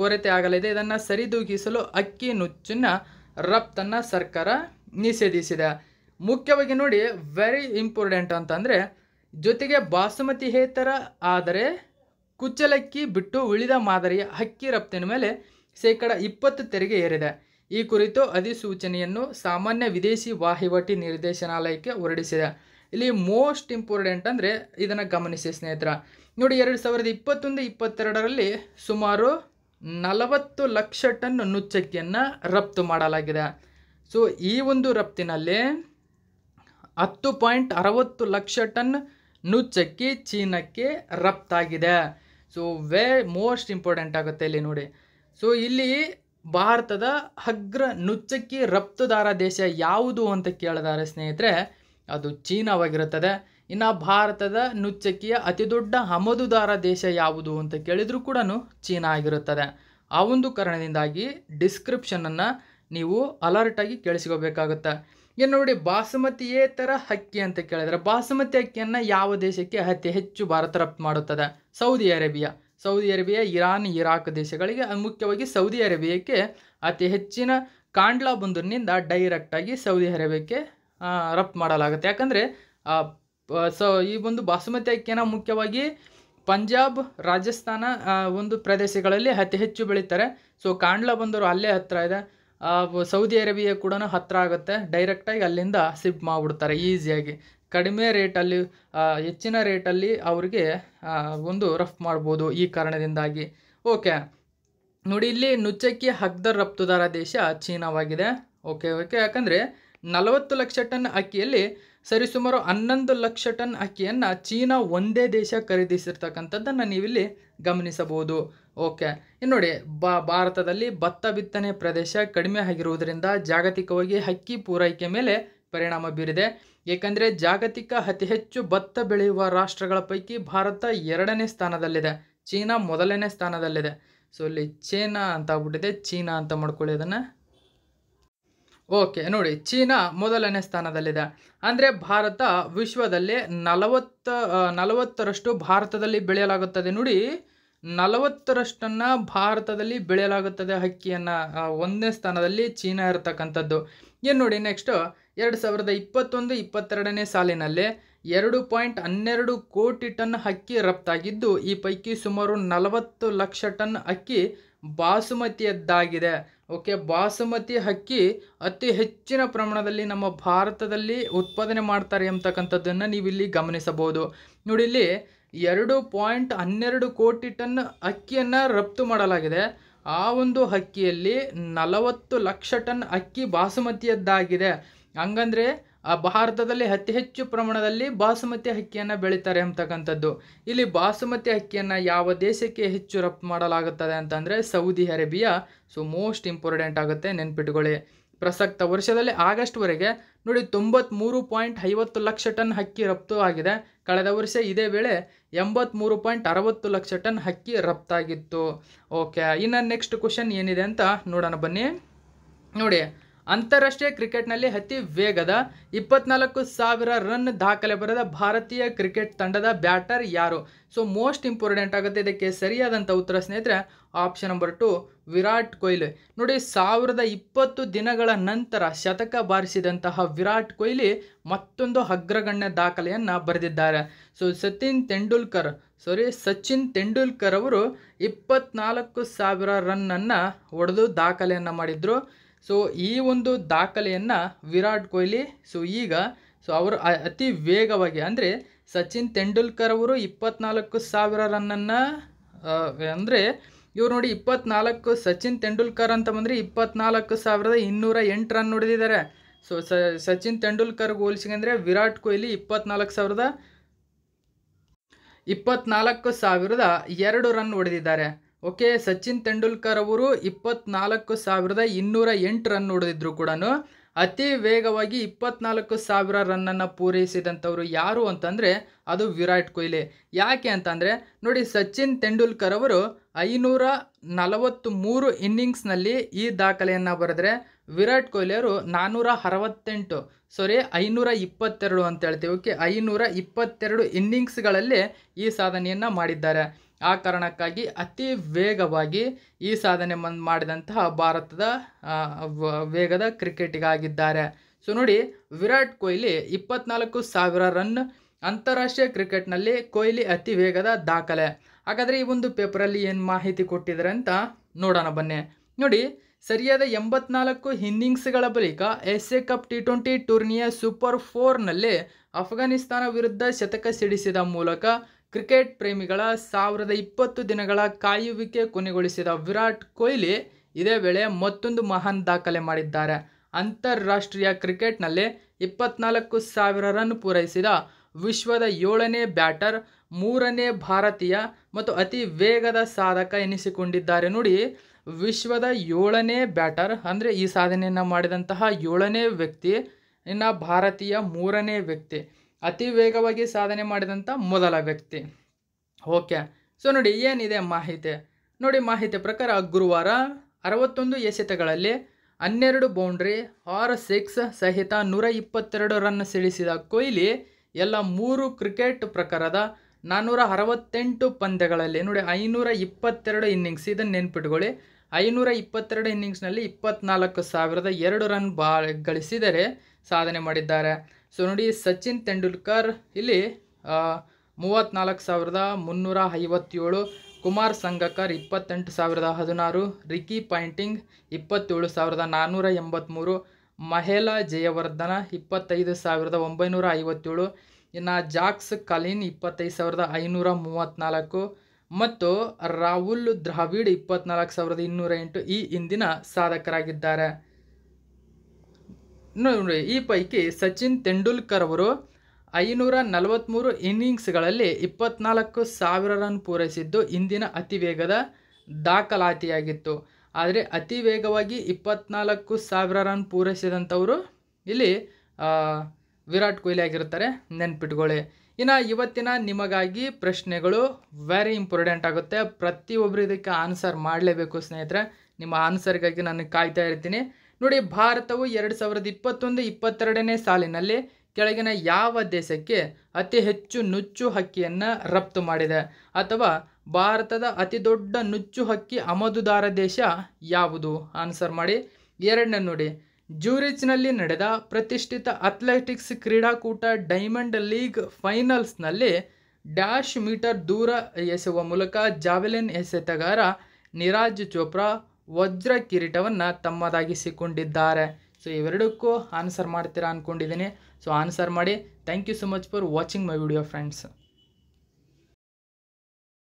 ಕೊರತೆ ಆಗಲಿದೆ ಇದನ್ನು ಸರಿದೂಗಿಸಲು ಅಕ್ಕಿ ನುಚ್ಚಿನ ರಫ್ತನ್ನು ಸರ್ಕಾರ ನಿಷೇಧಿಸಿದೆ ಮುಖ್ಯವಾಗಿ ನೋಡಿ ವೆರಿ ಇಂಪಾರ್ಟೆಂಟ್ ಅಂತಂದರೆ ಜೊತೆಗೆ ಹೇತರ ಆದರೆ ಕುಚ್ಚಲಕ್ಕಿ ಬಿಟ್ಟು ಉಳಿದ ಮಾದರಿಯ ಹಕ್ಕಿ ರಫ್ತಿನ ಮೇಲೆ ಶೇಕಡ ಇಪ್ಪತ್ತು ತೆರಿಗೆ ಏರಿದೆ ಈ ಕುರಿತು ಅಧಿಸೂಚನೆಯನ್ನು ಸಾಮಾನ್ಯ ವಿದೇಶಿ ವಹಿವಾಟಿ ನಿರ್ದೇಶನಾಲಯಕ್ಕೆ ಹೊರಡಿಸಿದೆ ಇಲ್ಲಿ ಮೋಸ್ಟ್ ಇಂಪಾರ್ಟೆಂಟ್ ಅಂದರೆ ಇದನ್ನು ಗಮನಿಸಿ ಸ್ನೇಹಿತರ ನೋಡಿ ಎರಡು ಸಾವಿರದ ಇಪ್ಪತ್ತೊಂದು ಇಪ್ಪತ್ತೆರಡರಲ್ಲಿ ಸುಮಾರು ನಲವತ್ತು ಲಕ್ಷ ಟನ್ ನುಚ್ಚಕ್ಕಿಯನ್ನು ರಫ್ತು ಮಾಡಲಾಗಿದೆ ಸೊ ಈ ಒಂದು ರಫ್ತಿನಲ್ಲಿ ಹತ್ತು ಪಾಯಿಂಟ್ ಅರವತ್ತು ಲಕ್ಷ ಟನ್ ನುಚ್ಚಕ್ಕಿ ಚೀನಾಕ್ಕೆ ರಫ್ತಾಗಿದೆ ಸೊ ವೇ ಮೋಸ್ಟ್ ಇಂಪಾರ್ಟೆಂಟ್ ಆಗುತ್ತೆ ಇಲ್ಲಿ ನೋಡಿ ಸೊ ಇಲ್ಲಿ ಭಾರತದ ಅಗ್ರ ನುಚ್ಚಕ್ಕಿ ರಫ್ತುದಾರ ದೇಶ ಯಾವುದು ಅಂತ ಕೇಳಿದಾರೆ ಸ್ನೇಹಿತರೆ ಅದು ಚೀನಾವಾಗಿರುತ್ತದೆ ಇನ್ನು ಭಾರತದ ನುಚ್ಚಕ್ಕಿಯ ಅತಿದೊಡ್ಡ ಆಮದುದಾರ ದೇಶ ಯಾವುದು ಅಂತ ಕೇಳಿದರೂ ಕೂಡ ಚೀನಾ ಆಗಿರುತ್ತದೆ ಆ ಒಂದು ಕಾರಣದಿಂದಾಗಿ ಡಿಸ್ಕ್ರಿಪ್ಷನನ್ನು ನೀವು ಅಲರ್ಟಾಗಿ ಕೇಳಿಸ್ಕೋಬೇಕಾಗುತ್ತೆ ಈಗ ನೋಡಿ ಬಾಸುಮತಿಯೇ ಥರ ಅಕ್ಕಿ ಅಂತ ಕೇಳಿದರೆ ಬಾಸುಮತಿ ಅಕ್ಕಿಯನ್ನು ಯಾವ ದೇಶಕ್ಕೆ ಅತಿ ಹೆಚ್ಚು ಭಾರತ ರಫ್ತು ಮಾಡುತ್ತದೆ Saudi Arabia Saudi Arabia Iran Iraq ದೇಶಗಳಿಗೆ ಮುಖ್ಯವಾಗಿ ಸೌದಿ ಅರೇಬಿಯಾಕ್ಕೆ ಅತಿ ಹೆಚ್ಚಿನ ಕಾಂಡ್ಲಾ ಬಂದೂರಿನಿಂದ ಡೈರೆಕ್ಟಾಗಿ ಸೌದಿ ಅರೇಬಿಯಾಕ್ಕೆ ರಫ್ತು ಮಾಡಲಾಗುತ್ತೆ ಯಾಕಂದರೆ ಸೊ ಈ ಒಂದು ಬಾಸುಮತಿ ಅಕ್ಕಿಯನ್ನು ಮುಖ್ಯವಾಗಿ ಪಂಜಾಬ್ ರಾಜಸ್ಥಾನ ಒಂದು ಪ್ರದೇಶಗಳಲ್ಲಿ ಅತಿ ಹೆಚ್ಚು ಬೆಳೀತಾರೆ ಸೊ ಕಾಂಡ್ಲಾ ಬಂದರು ಅಲ್ಲೇ ಹತ್ತಿರ ಇದೆ ಸೌದಿ ಅರೇಬಿಯಾ ಕೂಡ ಹತ್ತಿರ ಆಗುತ್ತೆ ಡೈರೆಕ್ಟಾಗಿ ಅಲ್ಲಿಂದ ಶಿಫ್ಟ್ ಮಾಡಿಬಿಡ್ತಾರೆ ಈಸಿಯಾಗಿ ಕಡಿಮೆ ರೇಟಲ್ಲಿ ಹೆಚ್ಚಿನ ರೇಟಲ್ಲಿ ಅವ್ರಿಗೆ ಒಂದು ರಫ್ ಮಾಡ್ಬೋದು ಈ ಕಾರಣದಿಂದಾಗಿ ಓಕೆ ನೋಡಿ ಇಲ್ಲಿ ನುಚ್ಚಕ್ಕಿ ಹಗ್ದರ್ ರಫ್ತುದಾರ ದೇಶ ಚೀನಾವಾಗಿದೆ ಓಕೆ ಓಕೆ ಯಾಕಂದರೆ ನಲವತ್ತು ಲಕ್ಷ ಟನ್ ಅಕ್ಕಿಯಲ್ಲಿ ಸರಿಸುಮಾರು ಹನ್ನೊಂದು ಲಕ್ಷ ಟನ್ ಅಕ್ಕಿಯನ್ನು ಚೀನಾ ಒಂದೇ ದೇಶ ಖರೀದಿಸಿರ್ತಕ್ಕಂಥದ್ದನ್ನು ನೀವಿಲ್ಲಿ ಗಮನಿಸಬಹುದು ಓಕೆ ಇನ್ನು ನೋಡಿ ಬ ಭಾರತದಲ್ಲಿ ಭತ್ತ ಬಿತ್ತನೆ ಪ್ರದೇಶ ಕಡಿಮೆ ಆಗಿರುವುದರಿಂದ ಜಾಗತಿಕವಾಗಿ ಹಕ್ಕಿ ಪೂರೈಕೆ ಮೇಲೆ ಪರಿಣಾಮ ಬೀರಿದೆ ಏಕೆಂದರೆ ಜಾಗತಿಕ ಅತಿ ಹೆಚ್ಚು ಭತ್ತ ಬೆಳೆಯುವ ರಾಷ್ಟ್ರಗಳ ಪೈಕಿ ಭಾರತ ಎರಡನೇ ಸ್ಥಾನದಲ್ಲಿದೆ ಚೀನಾ ಮೊದಲನೇ ಸ್ಥಾನದಲ್ಲಿದೆ ಸೊ ಇಲ್ಲಿ ಚೀನಾ ಅಂತ ಆಗ್ಬಿಟ್ಟಿದೆ ಚೀನಾ ಅಂತ ಮಾಡ್ಕೊಳ್ಳಿ ಅದನ್ನು ಓಕೆ ನೋಡಿ ಚೀನಾ ಮೊದಲನೇ ಸ್ಥಾನದಲ್ಲಿದೆ ಅಂದರೆ ಭಾರತ ವಿಶ್ವದಲ್ಲೇ ನಲವತ್ತು ನಲವತ್ತರಷ್ಟು ಭಾರತದಲ್ಲಿ ಬೆಳೆಯಲಾಗುತ್ತದೆ ನೋಡಿ ನಲವತ್ತರಷ್ಟನ್ನು ಭಾರತದಲ್ಲಿ ಬೆಳೆಯಲಾಗುತ್ತದೆ ಅಕ್ಕಿಯನ್ನ ಒಂದನೇ ಸ್ಥಾನದಲ್ಲಿ ಚೀನಾ ಇರತಕ್ಕಂಥದ್ದು ಏನು ನೋಡಿ ನೆಕ್ಸ್ಟು ಎರಡು ಸಾವಿರದ ಇಪ್ಪತ್ತೊಂದು ಇಪ್ಪತ್ತೆರಡನೇ ಸಾಲಿನಲ್ಲಿ ಎರಡು ಪಾಯಿಂಟ್ ಹನ್ನೆರಡು ಕೋಟಿ ಟನ್ ಅಕ್ಕಿ ರಫ್ತಾಗಿದ್ದು ಈ ಪೈಕಿ ಸುಮಾರು ನಲವತ್ತು ಲಕ್ಷ ಟನ್ ಅಕ್ಕಿ ಬಾಸುಮತಿಯದ್ದಾಗಿದೆ ಓಕೆ ಬಾಸುಮತಿ ಅಕ್ಕಿ ಅತಿ ಹೆಚ್ಚಿನ ಪ್ರಮಾಣದಲ್ಲಿ ನಮ್ಮ ಭಾರತದಲ್ಲಿ ಉತ್ಪಾದನೆ ಮಾಡ್ತಾರೆ ಎಂಬತಕ್ಕಂಥದ್ದನ್ನು ನೀವಿಲ್ಲಿ ಗಮನಿಸಬಹುದು ನೋಡಿ ಇಲ್ಲಿ ಎರಡು ಪಾಯಿಂಟ್ ಹನ್ನೆರಡು ಕೋಟಿ ಟನ್ ಅಕ್ಕಿಯನ್ನು ರಫ್ತು ಮಾಡಲಾಗಿದೆ ಆ ಒಂದು ಅಕ್ಕಿಯಲ್ಲಿ ನಲವತ್ತು ಲಕ್ಷ ಟನ್ ಅಕ್ಕಿ ಬಾಸುಮತಿಯದ್ದಾಗಿದೆ ಹಂಗಂದ್ರೆ ಆ ಭಾರತದಲ್ಲಿ ಅತಿ ಹೆಚ್ಚು ಪ್ರಮಾಣದಲ್ಲಿ ಬಾಸುಮತಿ ಅಕ್ಕಿಯನ್ನು ಬೆಳೀತಾರೆ ಅಂತಕ್ಕಂಥದ್ದು ಇಲ್ಲಿ ಬಾಸುಮತಿ ಅಕ್ಕಿಯನ್ನು ಯಾವ ದೇಶಕ್ಕೆ ಹೆಚ್ಚು ರಫ್ತು ಮಾಡಲಾಗುತ್ತದೆ ಅಂತಂದರೆ Saudi Arabia so most important ಆಗುತ್ತೆ ನೆನ್ಪಿಟ್ಕೊಳ್ಳಿ ಪ್ರಸಕ್ತ ವರ್ಷದಲ್ಲಿ ಆಗಸ್ಟ್ವರೆಗೆ ನೋಡಿ ತೊಂಬತ್ತ್ಮೂರು ಪಾಯಿಂಟ್ ಐವತ್ತು ಲಕ್ಷ ಟನ್ ಅಕ್ಕಿ ರಫ್ತು ಆಗಿದೆ ಕಳೆದ ವರ್ಷ ಇದೇ ವೇಳೆ ಎಂಬತ್ಮೂರು ಪಾಯಿಂಟ್ ಅರವತ್ತು ಲಕ್ಷ ಟನ್ ಹಕ್ಕಿ ರಫ್ತಾಗಿತ್ತು ಓಕೆ ಇನ್ನು ನೆಕ್ಸ್ಟ್ ಕ್ವಶನ್ ಏನಿದೆ ಅಂತ ನೋಡೋಣ ಬನ್ನಿ ನೋಡಿ ಅಂತಾರಾಷ್ಟ್ರೀಯ ಕ್ರಿಕೆಟ್ನಲ್ಲಿ ಅತಿ ವೇಗದ ಇಪ್ಪತ್ನಾಲ್ಕು ಸಾವಿರ ರನ್ ದಾಖಲೆ ಬರೆದ ಭಾರತೀಯ ಕ್ರಿಕೆಟ್ ತಂಡದ ಬ್ಯಾಟರ್ ಯಾರು ಸೊ ಮೋಸ್ಟ್ ಇಂಪಾರ್ಟೆಂಟ್ ಆಗುತ್ತೆ ಇದಕ್ಕೆ ಸರಿಯಾದಂಥ ಉತ್ತರ ಸ್ನೇಹಿತರೆ option number two Virat Kohli ನೋಡಿ ಸಾವಿರದ ಇಪ್ಪತ್ತು ದಿನಗಳ ನಂತರ ಶತಕ ಬಾರಿಸಿದಂತಹ ವಿರಾಟ್ ಕೊಹ್ಲಿ ಮತ್ತೊಂದು ಅಗ್ರಗಣ್ಯ ದಾಖಲೆಯನ್ನು ಬರೆದಿದ್ದಾರೆ ಸೊ ಸಚಿನ್ ತೆಂಡೂಲ್ಕರ್ ಸಾರಿ ಸಚಿನ್ ತೆಂಡೂಲ್ಕರ್ ಅವರು ಇಪ್ಪತ್ನಾಲ್ಕು ಸಾವಿರ ರನ್ನನ್ನು ಹೊಡೆದು ದಾಖಲೆಯನ್ನು ಮಾಡಿದರು ಸೊ ಈ ಒಂದು ದಾಖಲೆಯನ್ನು ವಿರಾಟ್ ಕೊಹ್ಲಿ ಸೊ ಈಗ ಸೊ ಅವರು ಅತಿ ವೇಗವಾಗಿ ಅಂದರೆ ಸಚಿನ್ ತೆಂಡೂಲ್ಕರ್ ಅವರು ಇಪ್ಪತ್ನಾಲ್ಕು ಸಾವಿರ ರನ್ನನ್ನು ಅಂದರೆ ಇವ್ರು ನೋಡಿ ಇಪ್ಪತ್ನಾಲ್ಕು ಸಚಿನ್ ತೆಂಡೂಲ್ಕರ್ ಅಂತ ಬಂದರೆ ಇಪ್ಪತ್ನಾಲ್ಕು ಸಾವಿರದ ಇನ್ನೂರ ಎಂಟು ರನ್ ಹೊಡೆದಿದ್ದಾರೆ ಸೊ ಸಚಿನ್ ತೆಂಡೂಲ್ಕರ್ಗೆ ಅಂದರೆ ವಿರಾಟ್ ಕೊಹ್ಲಿ ಇಪ್ಪತ್ನಾಲ್ಕು ಸಾವಿರದ ಇಪ್ಪತ್ನಾಲ್ಕು ಸಾವಿರದ ಎರಡು ರನ್ ಹೊಡೆದಿದ್ದಾರೆ ಓಕೆ ಸಚಿನ್ ತೆಂಡೂಲ್ಕರ್ ಅವರು ಇಪ್ಪತ್ನಾಲ್ಕು ಸಾವಿರದ ಇನ್ನೂರ ಎಂಟು ರನ್ ಹೊಡೆದಿದ್ರು ಕೂಡ ಅತಿ ವೇಗವಾಗಿ ಇಪ್ಪತ್ನಾಲ್ಕು ಸಾವಿರ ರನ್ನನ್ನು ಪೂರೈಸಿದಂಥವ್ರು ಯಾರು ಅಂತಂದರೆ ಅದು ವಿರಾಟ್ ಕೊಹ್ಲಿ ಯಾಕೆ ಅಂತಂದರೆ ನೋಡಿ ಸಚಿನ್ ತೆಂಡೂಲ್ಕರ್ ಅವರು ಐನೂರ ನಲವತ್ತು ಮೂರು ಇನ್ನಿಂಗ್ಸ್ನಲ್ಲಿ ಈ ದಾಖಲೆಯನ್ನು ಬರೆದರೆ ವಿರಾಟ್ ಕೊಹ್ಲಿ ಅವರು ನಾನ್ನೂರ ಅರವತ್ತೆಂಟು ಸಾರಿ ಐನೂರ ಇಪ್ಪತ್ತೆರಡು ಅಂತ ಹೇಳ್ತೀವಿ ಓಕೆ ಐನೂರ ಇಪ್ಪತ್ತೆರಡು ಇನ್ನಿಂಗ್ಸ್ಗಳಲ್ಲಿ ಈ ಸಾಧನೆಯನ್ನು ಮಾಡಿದ್ದಾರೆ ಆ ಕಾರಣಕ್ಕಾಗಿ ಅತಿ ವೇಗವಾಗಿ ಈ ಸಾಧನೆ ಮಾಡಿದಂತಹ ಭಾರತದ ವೇಗದ ಕ್ರಿಕೆಟಿಗಾಗಿದ್ದಾರೆ ಸೊ ನೋಡಿ ವಿರಾಟ್ ಕೊಹ್ಲಿ ಇಪ್ಪತ್ನಾಲ್ಕು ಸಾವಿರ ರನ್ ಅಂತಾರಾಷ್ಟ್ರೀಯ ಕ್ರಿಕೆಟ್ನಲ್ಲಿ ಕೊಹ್ಲಿ ಅತಿ ವೇಗದ ದಾಖಲೆ ಹಾಗಾದರೆ ಈ ಒಂದು ಪೇಪರಲ್ಲಿ ಏನು ಮಾಹಿತಿ ಕೊಟ್ಟಿದ್ದಾರೆ ಅಂತ ನೋಡೋಣ ಬನ್ನಿ ನೋಡಿ ಸರಿಯಾದ ಎಂಬತ್ನಾಲ್ಕು ಇನ್ನಿಂಗ್ಸ್ಗಳ ಬಳಿಕ ಎ ಕಪ್ ಟಿ ಟ್ವೆಂಟಿ ಟೂರ್ನಿಯ ಸೂಪರ್ ಫೋರ್ನಲ್ಲಿ ಅಫ್ಘಾನಿಸ್ತಾನ ವಿರುದ್ಧ ಶತಕ ಸಿಡಿಸಿದ ಮೂಲಕ ಕ್ರಿಕೆಟ್ ಪ್ರೇಮಿಗಳ ಸಾವಿರದ ಇಪ್ಪತ್ತು ದಿನಗಳ ಕಾಯುವಿಕೆ ಕೊನೆಗೊಳಿಸಿದ ವಿರಾಟ್ ಕೊಹ್ಲಿ ಇದೇ ವೇಳೆ ಮತ್ತೊಂದು ಮಹಾನ್ ದಾಖಲೆ ಮಾಡಿದ್ದಾರೆ ಅಂತಾರಾಷ್ಟ್ರೀಯ ಕ್ರಿಕೆಟ್ನಲ್ಲಿ ಇಪ್ಪತ್ನಾಲ್ಕು ಸಾವಿರ ರನ್ ಪೂರೈಸಿದ ವಿಶ್ವದ ಏಳನೇ ಬ್ಯಾಟರ್ ಮೂರನೇ ಭಾರತೀಯ ಮತ್ತು ಅತಿ ವೇಗದ ಸಾಧಕ ಎನಿಸಿಕೊಂಡಿದ್ದಾರೆ ನೋಡಿ ವಿಶ್ವದ ಏಳನೇ ಬ್ಯಾಟರ್ ಅಂದರೆ ಈ ಸಾಧನೆಯನ್ನು ಮಾಡಿದಂತಹ ಏಳನೇ ವ್ಯಕ್ತಿ ಇನ್ನು ಭಾರತೀಯ ಮೂರನೇ ವ್ಯಕ್ತಿ ಅತಿ ವೇಗವಾಗಿ ಸಾಧನೆ ಮಾಡಿದಂಥ ಮೊದಲ ವ್ಯಕ್ತಿ ಓಕೆ ಸೊ ನೋಡಿ ಏನಿದೆ ಮಾಹಿತಿ ನೋಡಿ ಮಾಹಿತಿ ಪ್ರಕಾರ ಗುರುವಾರ ಅರವತ್ತೊಂದು ಎಸೆತಗಳಲ್ಲಿ ಹನ್ನೆರಡು ಬೌಂಡ್ರಿ ಆರ್ ಸಿಕ್ಸ್ ಸಹಿತ ನೂರ ಇಪ್ಪತ್ತೆರಡು ರನ್ ಸಿಡಿಸಿದ ಕೊಹ್ಲಿ ಎಲ್ಲ ಮೂರು ಕ್ರಿಕೆಟ್ ಪ್ರಕಾರದ ನಾನ್ನೂರ ಅರವತ್ತೆಂಟು ಪಂದ್ಯಗಳಲ್ಲಿ ನೋಡಿ ಐನೂರ ಇಪ್ಪತ್ತೆರಡು ಇನ್ನಿಂಗ್ಸ್ ಇದನ್ನು ನೆನ್ಪಿಟ್ಕೊಳ್ಳಿ ಐನೂರ ಇಪ್ಪತ್ತೆರಡು ಇನ್ನಿಂಗ್ಸ್ನಲ್ಲಿ ಇಪ್ಪತ್ತ್ನಾಲ್ಕು ಸಾವಿರದ ಎರಡು ರನ್ ಬಾ ಗಳಿಸಿದರೆ ಸಾಧನೆ ಮಾಡಿದ್ದಾರೆ ಸೊ ನೋಡಿ ಸಚಿನ್ ತೆಂಡೂಲ್ಕರ್ ಇಲ್ಲಿ ಮೂವತ್ತ್ನಾಲ್ಕು ಸಾವಿರದ ಮುನ್ನೂರ ಐವತ್ತೇಳು ಕುಮಾರ್ ಸಂಗಕರ್ ಇಪ್ಪತ್ತೆಂಟು ಸಾವಿರದ ಹದಿನಾರು ರಿಕಿ ಪಾಯಿಂಟಿಂಗ್ ಇಪ್ಪತ್ತೇಳು ಸಾವಿರದ ನಾನ್ನೂರ ಎಂಬತ್ತ್ಮೂರು ಮಹೇಲಾ ಜಯವರ್ಧನ ಇಪ್ಪತ್ತೈದು ಸಾವಿರದ ಒಂಬೈನೂರ ಐವತ್ತೇಳು ಇನ್ನು ಜಾಕ್ಸ್ ಕಲೀನ್ ಇಪ್ಪತ್ತೈದು ಸಾವಿರದ ಐನೂರ ಮೂವತ್ತ್ನಾಲ್ಕು ಮತ್ತು ರಾಹುಲ್ ದ್ರಾವಿಡ್ ಇಪ್ಪತ್ನಾಲ್ಕು ಸಾವಿರದ ಇನ್ನೂರ ಎಂಟು ಈ ಹಿಂದಿನ ಸಾಧಕರಾಗಿದ್ದಾರೆ ನೋಡಿ ಈ ಪೈಕಿ ಸಚಿನ್ ತೆಂಡೂಲ್ಕರ್ ಅವರು ಐನೂರ ನಲವತ್ತ್ಮೂರು ಇನ್ನಿಂಗ್ಸ್ಗಳಲ್ಲಿ ಇಪ್ಪತ್ನಾಲ್ಕು ಸಾವಿರ ರನ್ ಪೂರೈಸಿದ್ದು ಇಂದಿನ ಅತಿ ವೇಗದ ದಾಖಲಾತಿಯಾಗಿತ್ತು ಆದರೆ ಅತಿ ವೇಗವಾಗಿ ಇಪ್ಪತ್ನಾಲ್ಕು ಸಾವಿರ ರನ್ ಪೂರೈಸಿದಂಥವರು ಇಲ್ಲಿ ವಿರಾಟ್ ಕೊಹ್ಲಿ ಆಗಿರ್ತಾರೆ ನೆನ್ಪಿಟ್ಕೊಳ್ಳಿ ಇನ್ನು ಇವತ್ತಿನ ನಿಮಗಾಗಿ ಪ್ರಶ್ನೆಗಳು ವೆರಿ ಇಂಪಾರ್ಟೆಂಟ್ ಆಗುತ್ತೆ ಪ್ರತಿಯೊಬ್ಬರು ಇದಕ್ಕೆ ಆನ್ಸರ್ ಮಾಡಲೇಬೇಕು ಸ್ನೇಹಿತರೆ ನಿಮ್ಮ ಆನ್ಸರ್ಗಾಗಿ ನಾನು ಕಾಯ್ತಾ ಇರ್ತೀನಿ ನೋಡಿ ಭಾರತವು ಎರಡು ಸಾವಿರದ ಇಪ್ಪತ್ತೊಂದು ಇಪ್ಪತ್ತೆರಡನೇ ಸಾಲಿನಲ್ಲಿ ಕೆಳಗಿನ ಯಾವ ದೇಶಕ್ಕೆ ಅತಿ ಹೆಚ್ಚು ನುಚ್ಚು ಹಕ್ಕಿಯನ್ನು ರಫ್ತು ಮಾಡಿದೆ ಅಥವಾ ಭಾರತದ ಅತಿ ದೊಡ್ಡ ನುಚ್ಚು ಹಕ್ಕಿ ಆಮದುದಾರ ದೇಶ ಯಾವುದು ಆನ್ಸರ್ ಮಾಡಿ ಎರಡನೇ ನೋಡಿ ಜ್ಯೂರಿಚ್ನಲ್ಲಿ ನಡೆದ ಪ್ರತಿಷ್ಠಿತ ಅಥ್ಲೆಟಿಕ್ಸ್ ಕ್ರೀಡಾಕೂಟ ಡೈಮಂಡ್ ಲೀಗ್ ಫೈನಲ್ಸ್ನಲ್ಲಿ ಡ್ಯಾಶ್ ಮೀಟರ್ ದೂರ ಎಸೆಯುವ ಮೂಲಕ ಜಾವೆಲಿನ್ ಎಸೆತಗಾರ ನಿರಾಜ್ ಚೋಪ್ರಾ ವಜ್ರ ಕಿರೀಟವನ್ನು ತಮ್ಮದಾಗಿಸಿಕೊಂಡಿದ್ದಾರೆ ಸೊ ಇವೆರಡಕ್ಕೂ ಆನ್ಸರ್ ಮಾಡ್ತೀರಾ ಅಂದ್ಕೊಂಡಿದ್ದೀನಿ ಸೊ ಆನ್ಸರ್ ಮಾಡಿ thank you so much for watching my video friends